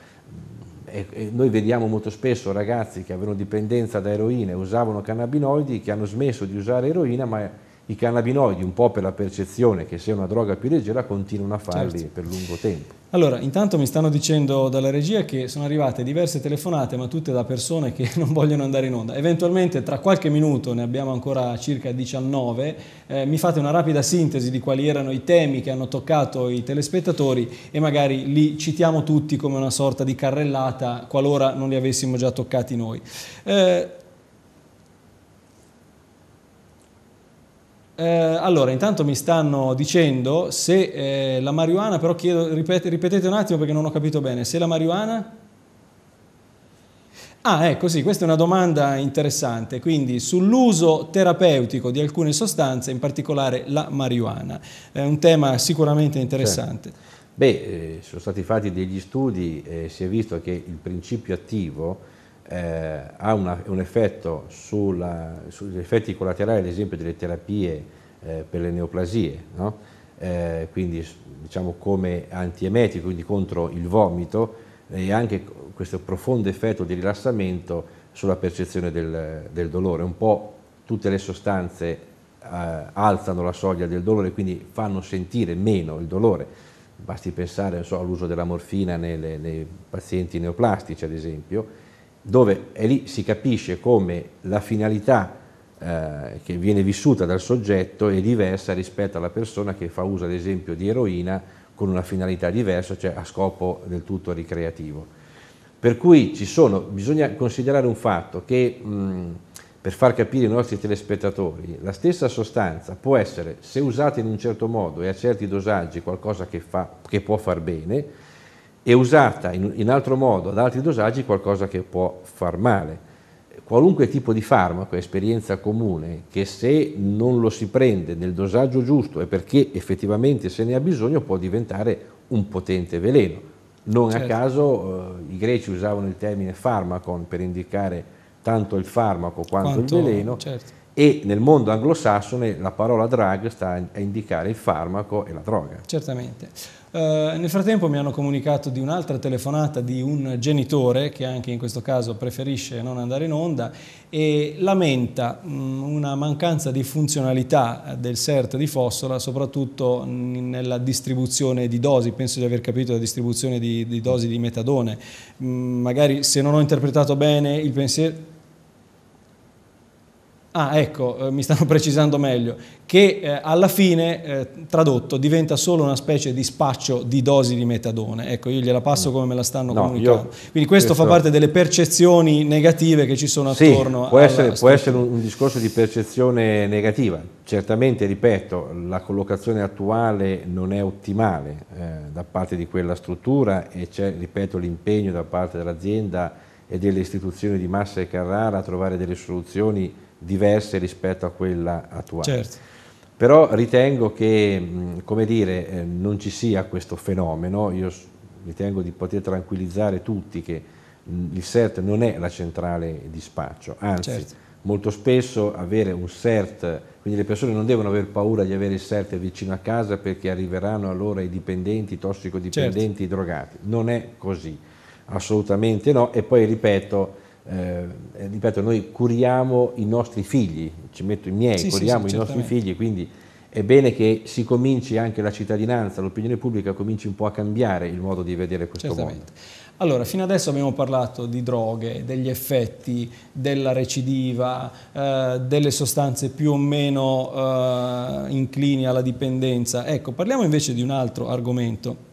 e noi vediamo molto spesso ragazzi che avevano dipendenza da eroina, e usavano cannabinoidi, che hanno smesso di usare eroina, ma i cannabinoidi, un po' per la percezione che sia una droga più leggera, continuano a farli certo. per lungo tempo. Allora, intanto mi stanno dicendo dalla regia che sono arrivate diverse telefonate, ma tutte da persone che non vogliono andare in onda. Eventualmente tra qualche minuto, ne abbiamo ancora circa 19, eh, mi fate una rapida sintesi di quali erano i temi che hanno toccato i telespettatori e magari li citiamo tutti come una sorta di carrellata qualora non li avessimo già toccati noi. Eh, Eh, allora, intanto mi stanno dicendo se eh, la marijuana, però chiedo, ripete, ripetete un attimo perché non ho capito bene, se la marijuana... Ah, ecco sì, questa è una domanda interessante, quindi sull'uso terapeutico di alcune sostanze, in particolare la marijuana. È un tema sicuramente interessante. Certo. Beh, eh, sono stati fatti degli studi e si è visto che il principio attivo eh, ha una, un effetto sulla, sugli effetti collaterali, ad esempio, delle terapie eh, per le neoplasie, no? eh, quindi diciamo come antiemetico, quindi contro il vomito, e anche questo profondo effetto di rilassamento sulla percezione del, del dolore. Un po' tutte le sostanze eh, alzano la soglia del dolore, quindi fanno sentire meno il dolore. Basti pensare so, all'uso della morfina nelle, nei pazienti neoplastici, ad esempio, dove è lì si capisce come la finalità eh, che viene vissuta dal soggetto è diversa rispetto alla persona che fa uso ad esempio di eroina con una finalità diversa, cioè a scopo del tutto ricreativo. Per cui sono, bisogna considerare un fatto che mh, per far capire ai nostri telespettatori, la stessa sostanza può essere, se usata in un certo modo e a certi dosaggi, qualcosa che, fa, che può far bene, e usata in, in altro modo ad altri dosaggi qualcosa che può far male. Qualunque tipo di farmaco è esperienza comune che se non lo si prende nel dosaggio giusto e perché effettivamente se ne ha bisogno può diventare un potente veleno. Non certo. a caso eh, i greci usavano il termine farmacon per indicare tanto il farmaco quanto, quanto il veleno certo. e nel mondo anglosassone la parola drug sta a indicare il farmaco e la droga. Certamente. Eh, nel frattempo mi hanno comunicato di un'altra telefonata di un genitore che anche in questo caso preferisce non andare in onda e lamenta mh, mm, una mancanza di funzionalità del CERT di Fossola soprattutto nella distribuzione di dosi, penso di aver capito la distribuzione di, di dosi di metadone. Mh, mm, magari se non ho interpretato bene il pensiero Ah, ecco, eh, mi stanno precisando meglio, che eh, alla fine, eh, tradotto, diventa solo una specie di spaccio di dosi di metadone. Ecco, io gliela passo come me la stanno no, comunicando. Io, Quindi questo, questo, fa parte delle percezioni negative che ci sono attorno. Sì, può, essere, può essere un, un discorso di percezione negativa. Certamente, ripeto, la collocazione attuale non è ottimale eh, da parte di quella struttura e c'è, ripeto, l'impegno da parte dell'azienda e delle istituzioni di Massa e Carrara a trovare delle soluzioni diverse rispetto a quella attuale. Certo. Però ritengo che, come dire, eh, non ci sia questo fenomeno, io ritengo di poter tranquillizzare tutti che il CERT non è la centrale di spaccio, anzi certo. molto spesso avere un CERT, quindi le persone non devono avere paura di avere il CERT vicino a casa perché arriveranno allora i dipendenti, i tossicodipendenti, certo. i drogati, non è così, assolutamente no e poi ripeto eh, ripeto, noi curiamo i nostri figli, ci metto i miei, sì, curiamo sì, i nostri figli, quindi è bene che si cominci anche la cittadinanza, l'opinione pubblica cominci un po' a cambiare il modo di vedere questo certamente. mondo. Allora, fino adesso abbiamo parlato di droghe, degli effetti, della recidiva, eh, delle sostanze più o meno eh, inclini alla dipendenza. Ecco, parliamo invece di un altro argomento,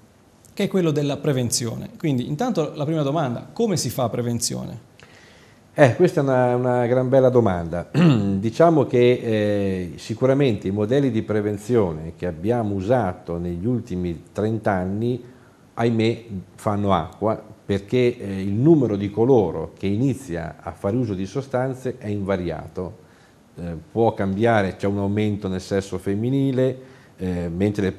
che è quello della prevenzione. Quindi, intanto la prima domanda, come si fa prevenzione? Eh, questa è una, una, gran bella domanda. diciamo che eh, sicuramente i modelli di prevenzione che abbiamo usato negli ultimi 30 anni, ahimè, fanno acqua perché eh, il numero di coloro che inizia a fare uso di sostanze è invariato. Eh, può cambiare, c'è un aumento nel sesso femminile, eh, mentre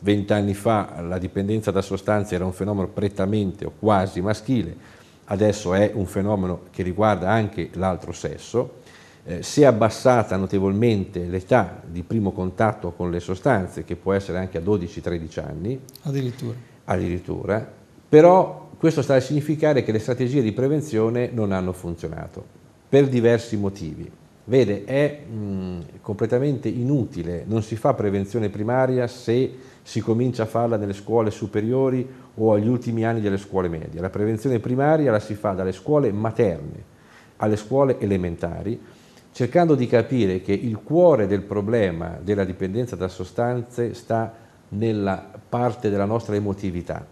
20 anni fa la dipendenza da sostanze era un fenomeno prettamente o quasi maschile adesso è un fenomeno che riguarda anche l'altro sesso, eh, si è abbassata notevolmente l'età di primo contatto con le sostanze, che può essere anche a 12-13 anni. Addirittura. Addirittura. Però questo sta a significare che le strategie di prevenzione non hanno funzionato, per diversi motivi. Vede, è mh, mm, completamente inutile, non si fa prevenzione primaria se si comincia a farla nelle scuole superiori o agli ultimi anni delle scuole medie. La prevenzione primaria la si fa dalle scuole materne alle scuole elementari, cercando di capire che il cuore del problema della dipendenza da sostanze sta nella parte della nostra emotività.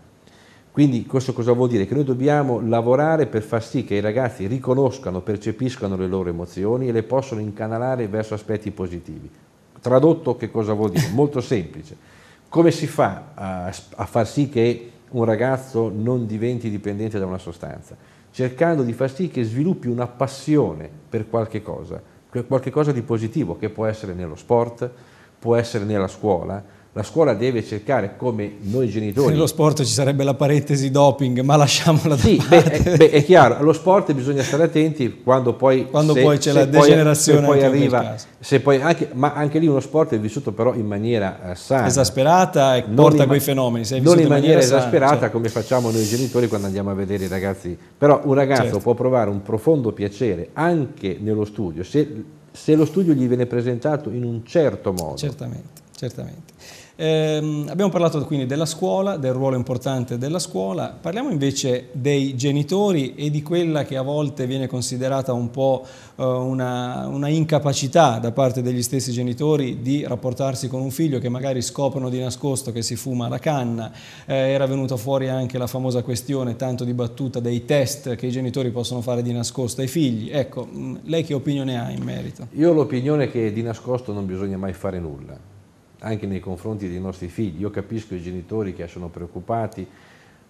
Quindi questo cosa vuol dire? Che noi dobbiamo lavorare per far sì che i ragazzi riconoscano, percepiscano le loro emozioni e le possono incanalare verso aspetti positivi. Tradotto che cosa vuol dire? Molto semplice. Come si fa a, a far sì che un ragazzo non diventi dipendente da una sostanza? Cercando di far sì che sviluppi una passione per qualche cosa, qualche cosa di positivo che può essere nello sport, può essere nella scuola, la scuola deve cercare, come noi genitori... Nello sport ci sarebbe la parentesi doping, ma lasciamola da sì, beh è, beh, è, chiaro, allo sport bisogna stare attenti quando poi... Quando se, poi c'è la degenerazione poi, se poi arriva, se poi anche, Ma anche lì uno sport è vissuto però in maniera eh, sana. Esasperata e non porta quei fenomeni. non in maniera, maniera esasperata cioè. come facciamo noi genitori quando andiamo a vedere i ragazzi. Però un ragazzo certo. può provare un profondo piacere anche nello studio, se, se lo studio gli viene presentato in un certo modo. Certamente certamente. Eh, abbiamo parlato quindi della scuola, del ruolo importante della scuola, parliamo invece dei genitori e di quella che a volte viene considerata un po' eh, una, una incapacità da parte degli stessi genitori di rapportarsi con un figlio che magari scoprono di nascosto che si fuma la canna, eh, era venuta fuori anche la famosa questione tanto dibattuta dei test che i genitori possono fare di nascosto ai figli. Ecco, mm, lei che opinione ha in merito? Io ho l'opinione che di nascosto non bisogna mai fare nulla anche nei confronti dei nostri figli. Io capisco i genitori che sono preoccupati,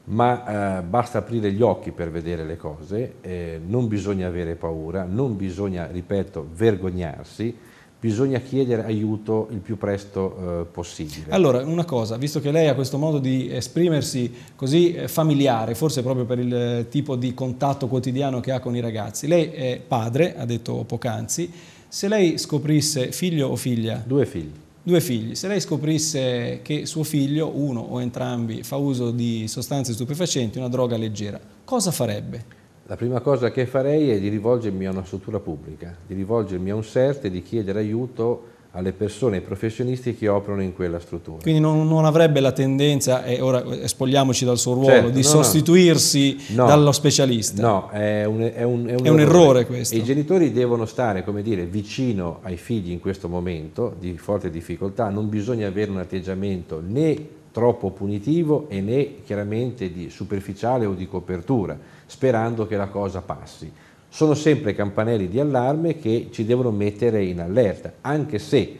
ma eh, basta aprire gli occhi per vedere le cose, eh, non bisogna avere paura, non bisogna, ripeto, vergognarsi, bisogna chiedere aiuto il più presto eh, possibile. Allora, una cosa, visto che lei ha questo modo di esprimersi così eh, familiare, forse proprio per il eh, tipo di contatto quotidiano che ha con i ragazzi, lei è padre, ha detto poc'anzi, se lei scoprisse figlio o figlia? Due figli due figli. Se lei scoprisse che suo figlio, uno o entrambi, fa uso di sostanze stupefacenti, una droga leggera, cosa farebbe? La prima cosa che farei è di rivolgermi a una struttura pubblica, di rivolgermi a un CERT e di chiedere aiuto alle persone, ai professionisti che operano in quella struttura. Quindi non, non avrebbe la tendenza, e ora eh, spogliamoci dal suo ruolo, certo, di no, sostituirsi no, dallo specialista. No, è un, è un, è un, è un errore. errore. questo. I genitori devono stare, come dire, vicino ai figli in questo momento di forte difficoltà, non bisogna avere un atteggiamento né troppo punitivo e né chiaramente di superficiale o di copertura, sperando che la cosa passi sono sempre campanelli di allarme che ci devono mettere in allerta, anche se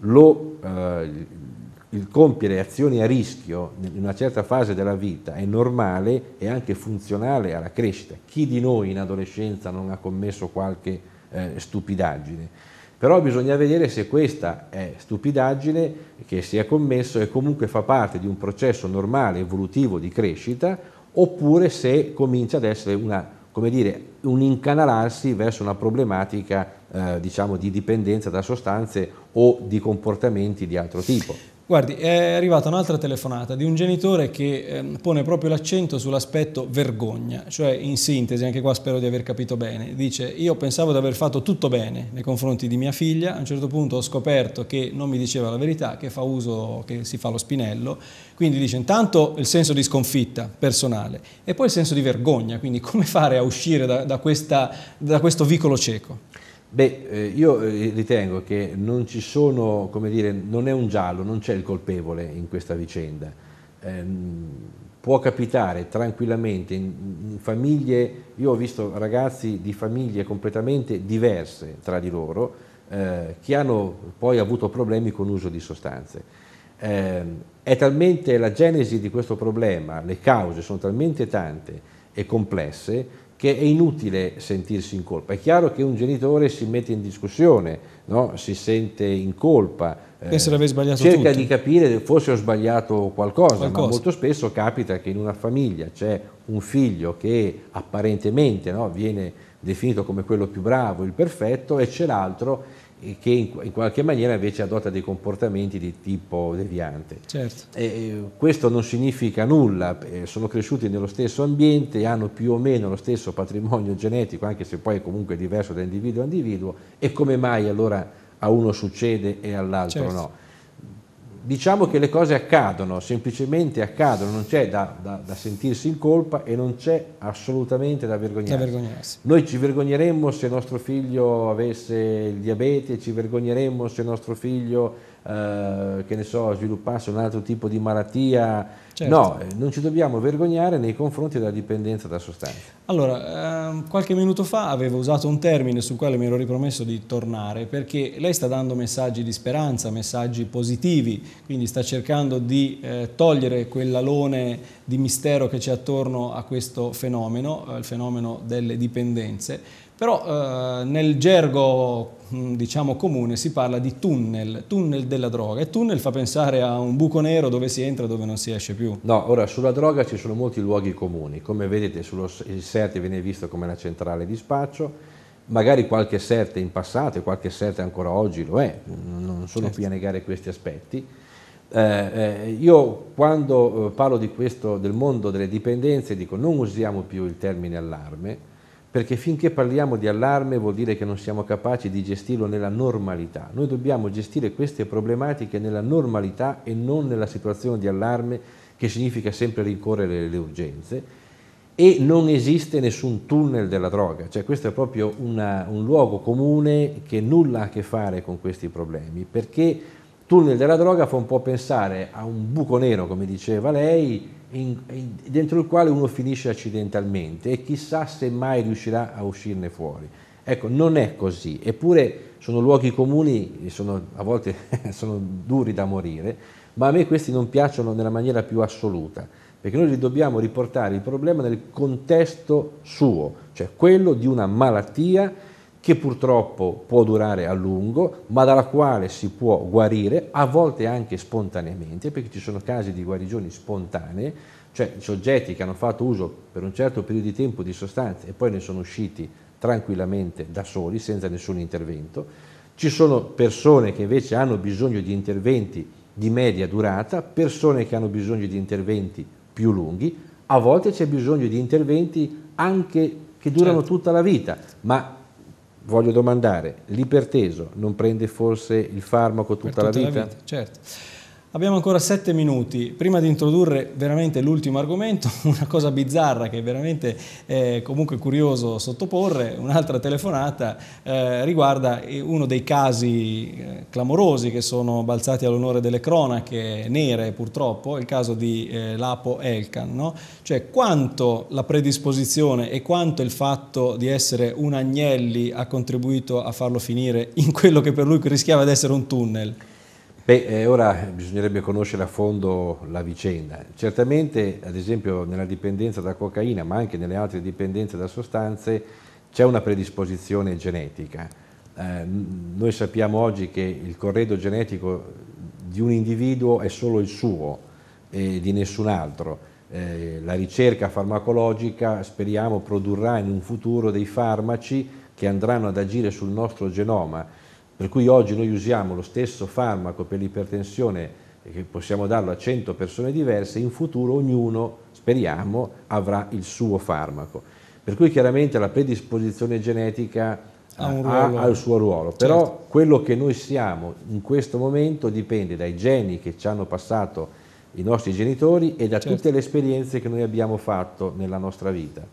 lo, eh, il compiere azioni a rischio in una certa fase della vita è normale e anche funzionale alla crescita. Chi di noi in adolescenza non ha commesso qualche eh, stupidaggine? Però bisogna vedere se questa è stupidaggine che si è commesso e comunque fa parte di un processo normale, evolutivo di crescita, oppure se comincia ad essere una come dire, un incanalarsi verso una problematica eh, diciamo, di dipendenza da sostanze o di comportamenti di altro tipo. Guardi, è arrivata un'altra telefonata di un genitore che ehm, pone proprio l'accento sull'aspetto vergogna, cioè in sintesi, anche qua spero di aver capito bene, dice io pensavo di aver fatto tutto bene nei confronti di mia figlia, a un certo punto ho scoperto che non mi diceva la verità, che fa uso, che si fa lo spinello, quindi dice intanto il senso di sconfitta personale e poi il senso di vergogna, quindi come fare a uscire da, da, questa, da questo vicolo cieco? Beh, eh, io eh, ritengo che non ci sono, come dire, non è un giallo, non c'è il colpevole in questa vicenda. Ehm, può capitare tranquillamente in, famiglie, io ho visto ragazzi di famiglie completamente diverse tra di loro eh, che hanno poi avuto problemi con l'uso di sostanze. Ehm, è talmente la genesi di questo problema, le cause sono talmente tante e complesse che è inutile sentirsi in colpa. È chiaro che un genitore si mette in discussione, no? si sente in colpa, eh, cerca tutto. di capire forse ho sbagliato qualcosa, qualcosa, ma molto spesso capita che in una famiglia c'è un figlio che apparentemente no, viene definito come quello più bravo, il perfetto, e c'è l'altro che in, qualche maniera invece adotta dei comportamenti di tipo deviante. Certo. Eh, questo non significa nulla, eh, sono cresciuti nello stesso ambiente, hanno più o meno lo stesso patrimonio genetico, anche se poi è comunque diverso da individuo a individuo, e come mai allora a uno succede e all'altro certo. no? diciamo che le cose accadono, semplicemente accadono, non c'è da, da, da sentirsi in colpa e non c'è assolutamente da vergognarsi. da vergognarsi. Noi ci vergogneremmo se nostro figlio avesse il diabete, ci vergogneremmo se nostro figlio eh, che ne so, sviluppasse un altro tipo di malattia. Certo. No, eh, non ci dobbiamo vergognare nei confronti della dipendenza da sostanze. Allora, eh, qualche minuto fa avevo usato un termine sul quale mi ero ripromesso di tornare, perché lei sta dando messaggi di speranza, messaggi positivi, quindi sta cercando di eh, togliere quell'alone di mistero che c'è attorno a questo fenomeno, il fenomeno delle dipendenze però eh, nel gergo mm, diciamo comune si parla di tunnel, tunnel della droga e tunnel fa pensare a un buco nero dove si entra e dove non si esce più. No, ora sulla droga ci sono molti luoghi comuni, come vedete sullo, il Serte viene visto come una centrale di spaccio, magari qualche Serte in passato e qualche Serte ancora oggi lo è, non sono certo. qui a negare questi aspetti. Eh, eh, io quando eh, parlo questo, del mondo delle dipendenze dico non usiamo più il termine allarme, perché finché parliamo di allarme vuol dire che non siamo capaci di gestirlo nella normalità. Noi dobbiamo gestire queste problematiche nella normalità e non nella situazione di allarme che significa sempre rincorrere le urgenze e non esiste nessun tunnel della droga, cioè questo è proprio una, un luogo comune che nulla ha a che fare con questi problemi, perché tunnel della droga fa un po' pensare a un buco nero, come diceva lei, in, in, dentro il quale uno finisce accidentalmente e chissà se mai riuscirà a uscirne fuori. Ecco, non è così, eppure sono luoghi comuni, sono, a volte sono duri da morire, ma a me questi non piacciono nella maniera più assoluta, perché noi dobbiamo riportare il problema nel contesto suo, cioè quello di una malattia che purtroppo può durare a lungo, ma dalla quale si può guarire, a volte anche spontaneamente, perché ci sono casi di guarigioni spontanee, cioè soggetti che hanno fatto uso per un certo periodo di tempo di sostanze e poi ne sono usciti tranquillamente da soli, senza nessun intervento. Ci sono persone che invece hanno bisogno di interventi di media durata, persone che hanno bisogno di interventi più lunghi, a volte c'è bisogno di interventi anche che durano certo. tutta la vita, ma voglio domandare, l'iperteso non prende forse il farmaco tutta, tutta la, vita? la vita? Certo. Abbiamo ancora sette minuti. Prima di introdurre veramente l'ultimo argomento, una cosa bizzarra che è veramente eh, comunque curioso sottoporre, un'altra telefonata eh, riguarda uno dei casi eh, clamorosi che sono balzati all'onore delle cronache nere purtroppo, il caso di eh, Lapo Elkan. No? Cioè quanto la predisposizione e quanto il fatto di essere un agnelli ha contribuito a farlo finire in quello che per lui rischiava di essere un tunnel. Beh, eh, ora bisognerebbe conoscere a fondo la vicenda. Certamente, ad esempio, nella dipendenza da cocaina, ma anche nelle altre dipendenze da sostanze, c'è una predisposizione genetica. Eh, noi sappiamo oggi che il corredo genetico di un individuo è solo il suo e di nessun altro. Eh, la ricerca farmacologica, speriamo, produrrà in un futuro dei farmaci che andranno ad agire sul nostro genoma per cui oggi noi usiamo lo stesso farmaco per l'ipertensione che possiamo darlo a 100 persone diverse, in futuro ognuno, speriamo, avrà il suo farmaco. Per cui chiaramente la predisposizione genetica ha, ha, ha il suo ruolo, certo. però quello che noi siamo in questo momento dipende dai geni che ci hanno passato i nostri genitori e da certo. tutte le esperienze che noi abbiamo fatto nella nostra vita.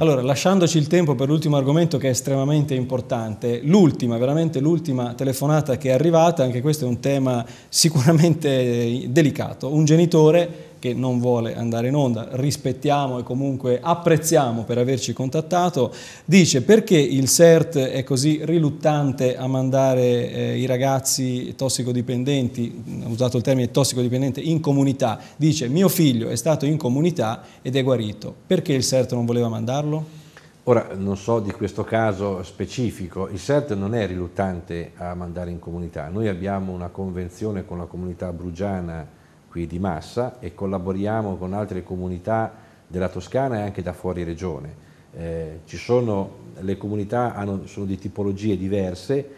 Allora, lasciandoci il tempo per l'ultimo argomento che è estremamente importante, l'ultima, veramente l'ultima telefonata che è arrivata, anche questo è un tema sicuramente eh, delicato, un genitore che non vuole andare in onda, rispettiamo e comunque apprezziamo per averci contattato, dice perché il CERT è così riluttante a mandare eh, i ragazzi tossicodipendenti, ha mm, usato il termine tossicodipendente, in comunità. Dice mio figlio è stato in comunità ed è guarito, perché il CERT non voleva mandarlo? Ora non so di questo caso specifico, il CERT non è riluttante a mandare in comunità, noi abbiamo una convenzione con la comunità brugiana qui di Massa e collaboriamo con altre comunità della Toscana e anche da fuori regione. Eh, ci sono, le comunità hanno, sono di tipologie diverse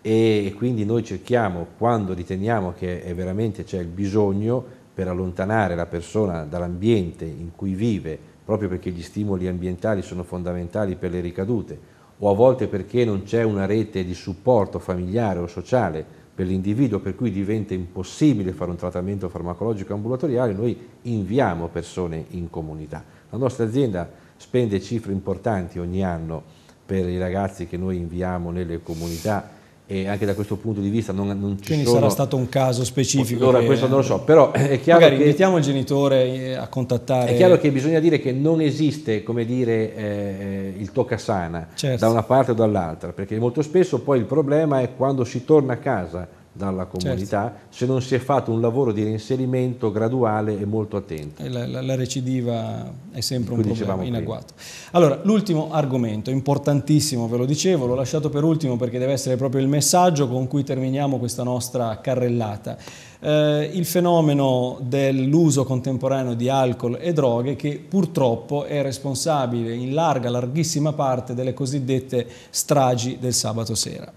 e quindi noi cerchiamo, quando riteniamo che veramente c'è il bisogno per allontanare la persona dall'ambiente in cui vive, proprio perché gli stimoli ambientali sono fondamentali per le ricadute, o a volte perché non c'è una rete di supporto familiare o sociale per l'individuo per cui diventa impossibile fare un trattamento farmacologico ambulatoriale, noi inviamo persone in comunità. La nostra azienda spende cifre importanti ogni anno per i ragazzi che noi inviamo nelle comunità e anche da questo punto di vista non, non ci Quindi sono... sarà stato un caso specifico. Allora, che... questo non lo so, però eh, è chiaro Magari che... invitiamo il genitore eh, a contattare... È chiaro che bisogna dire che non esiste, come dire, eh, il tocca sana certo. da una parte o dall'altra, perché molto spesso poi il problema è quando si torna a casa dalla certo. comunità certo. se non si è fatto un lavoro di reinserimento graduale e molto attento. la, la, la, recidiva è sempre un problema in agguato. Allora, l'ultimo argomento, importantissimo, ve lo dicevo, l'ho lasciato per ultimo perché deve essere proprio il messaggio con cui terminiamo questa nostra carrellata. Eh, il fenomeno dell'uso contemporaneo di alcol e droghe che purtroppo è responsabile in larga, larghissima parte delle cosiddette stragi del sabato sera.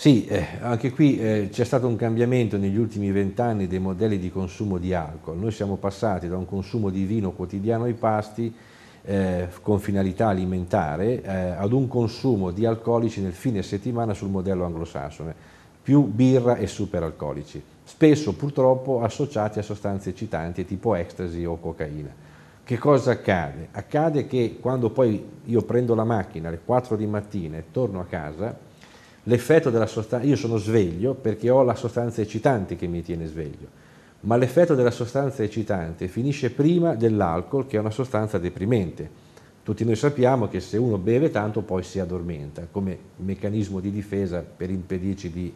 Sì, eh, anche qui eh, c'è stato un cambiamento negli ultimi vent'anni dei modelli di consumo di alcol. Noi siamo passati da un consumo di vino quotidiano ai pasti eh, con finalità alimentare eh, ad un consumo di alcolici nel fine settimana sul modello anglosassone, più birra e superalcolici, spesso purtroppo associati a sostanze eccitanti tipo ecstasy o cocaina. Che cosa accade? Accade che quando poi io prendo la macchina alle 4 di mattina e torno a casa, l'effetto della sostanza, io sono sveglio perché ho la sostanza eccitante che mi tiene sveglio, ma l'effetto della sostanza eccitante finisce prima dell'alcol che è una sostanza deprimente. Tutti noi sappiamo che se uno beve tanto poi si addormenta come meccanismo di difesa per impedirci di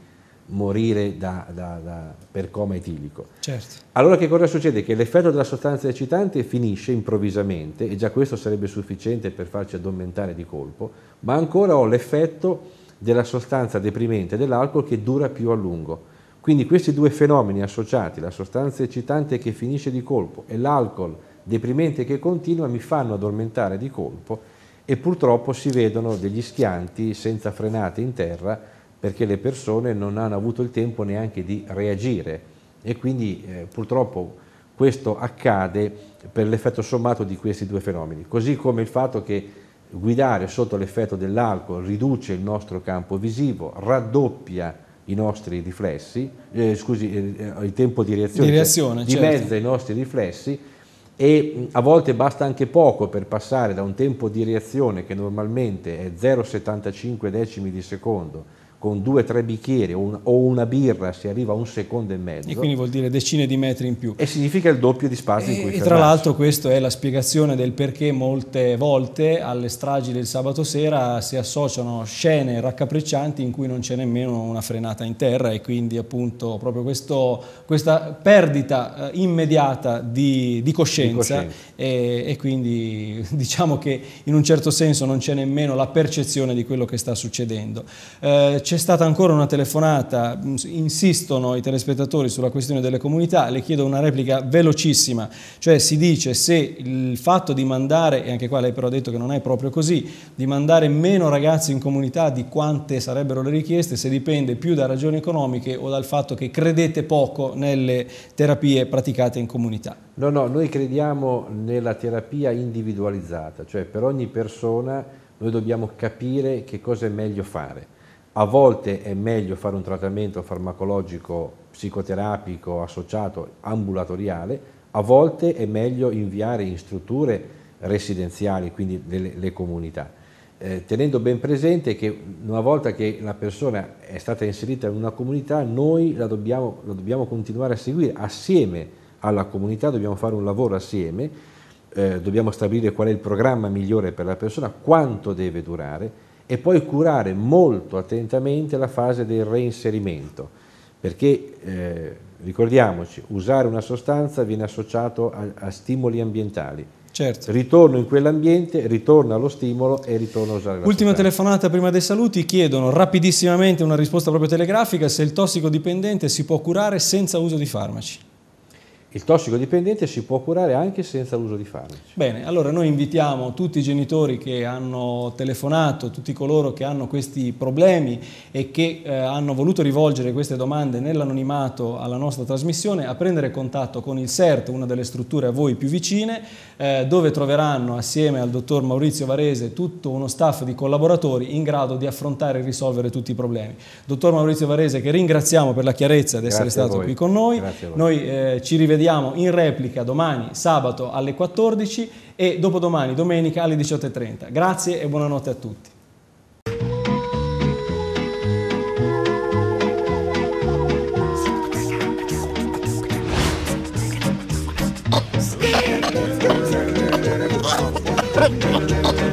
morire da, da, da, per coma etilico. Certo. Allora che cosa succede? Che l'effetto della sostanza eccitante finisce improvvisamente, e già questo sarebbe sufficiente per farci addormentare di colpo, ma ancora ho l'effetto della sostanza deprimente dell'alcol che dura più a lungo. Quindi questi due fenomeni associati, la sostanza eccitante che finisce di colpo e l'alcol deprimente che continua, mi fanno addormentare di colpo e purtroppo si vedono degli schianti senza frenate in terra perché le persone non hanno avuto il tempo neanche di reagire e quindi eh, purtroppo questo accade per l'effetto sommato di questi due fenomeni, così come il fatto che guidare sotto l'effetto dell'alcol riduce il nostro campo visivo, raddoppia i nostri riflessi, eh, scusi, eh, eh il tempo di reazione, di cioè reazione cioè, dimezza certo. i nostri riflessi e a volte basta anche poco per passare da un tempo di reazione che normalmente è 0,75 decimi di secondo con due o tre bicchieri o, una birra si arriva a un secondo e mezzo. E quindi vuol dire decine di metri in più. E significa il doppio di spazio e, in cui E tra l'altro questa è la spiegazione del perché molte volte alle stragi del sabato sera si associano scene raccapriccianti in cui non c'è nemmeno una frenata in terra e quindi appunto proprio questo, questa perdita eh, immediata di, di coscienza, di coscienza. E, e quindi diciamo che in un certo senso non c'è nemmeno la percezione di quello che sta succedendo. Eh, c'è stata ancora una telefonata, mm, insistono i telespettatori sulla questione delle comunità, le chiedo una replica velocissima, cioè si dice se il fatto di mandare, e anche qua lei però ha detto che non è proprio così, di mandare meno ragazzi in comunità di quante sarebbero le richieste, se dipende più da ragioni economiche o dal fatto che credete poco nelle terapie praticate in comunità. No, no, noi crediamo nella terapia individualizzata, cioè per ogni persona noi dobbiamo capire che cosa è meglio fare a volte è meglio fare un trattamento farmacologico psicoterapico associato ambulatoriale, a volte è meglio inviare in strutture residenziali, quindi delle, le comunità. Eh, tenendo ben presente che una volta che la persona è stata inserita in una comunità, noi la dobbiamo, la dobbiamo continuare a seguire assieme alla comunità, dobbiamo fare un lavoro assieme, eh, dobbiamo stabilire qual è il programma migliore per la persona, quanto deve durare, e poi curare molto attentamente la fase del reinserimento, perché eh, ricordiamoci, usare una sostanza viene associato a, a stimoli ambientali. Certo. Ritorno in quell'ambiente, ritorno allo stimolo e ritorno a usare la Ultima sostanza. telefonata prima dei saluti, chiedono rapidissimamente una risposta proprio telegrafica se il tossicodipendente si può curare senza uso di farmaci il tossicodipendente si può curare anche senza l'uso di farmaci. Bene, allora noi invitiamo tutti i genitori che hanno telefonato, tutti coloro che hanno questi problemi e che eh, hanno voluto rivolgere queste domande nell'anonimato alla nostra trasmissione a prendere contatto con il CERT, una delle strutture a voi più vicine, eh, dove troveranno assieme al dottor Maurizio Varese tutto uno staff di collaboratori in grado di affrontare e risolvere tutti i problemi. Dottor Maurizio Varese che ringraziamo per la chiarezza di essere stato qui con noi. Noi eh, ci rivediamo vediamo in replica domani sabato alle 14 e dopodomani domenica alle 18.30. Grazie e buonanotte a tutti. Oh,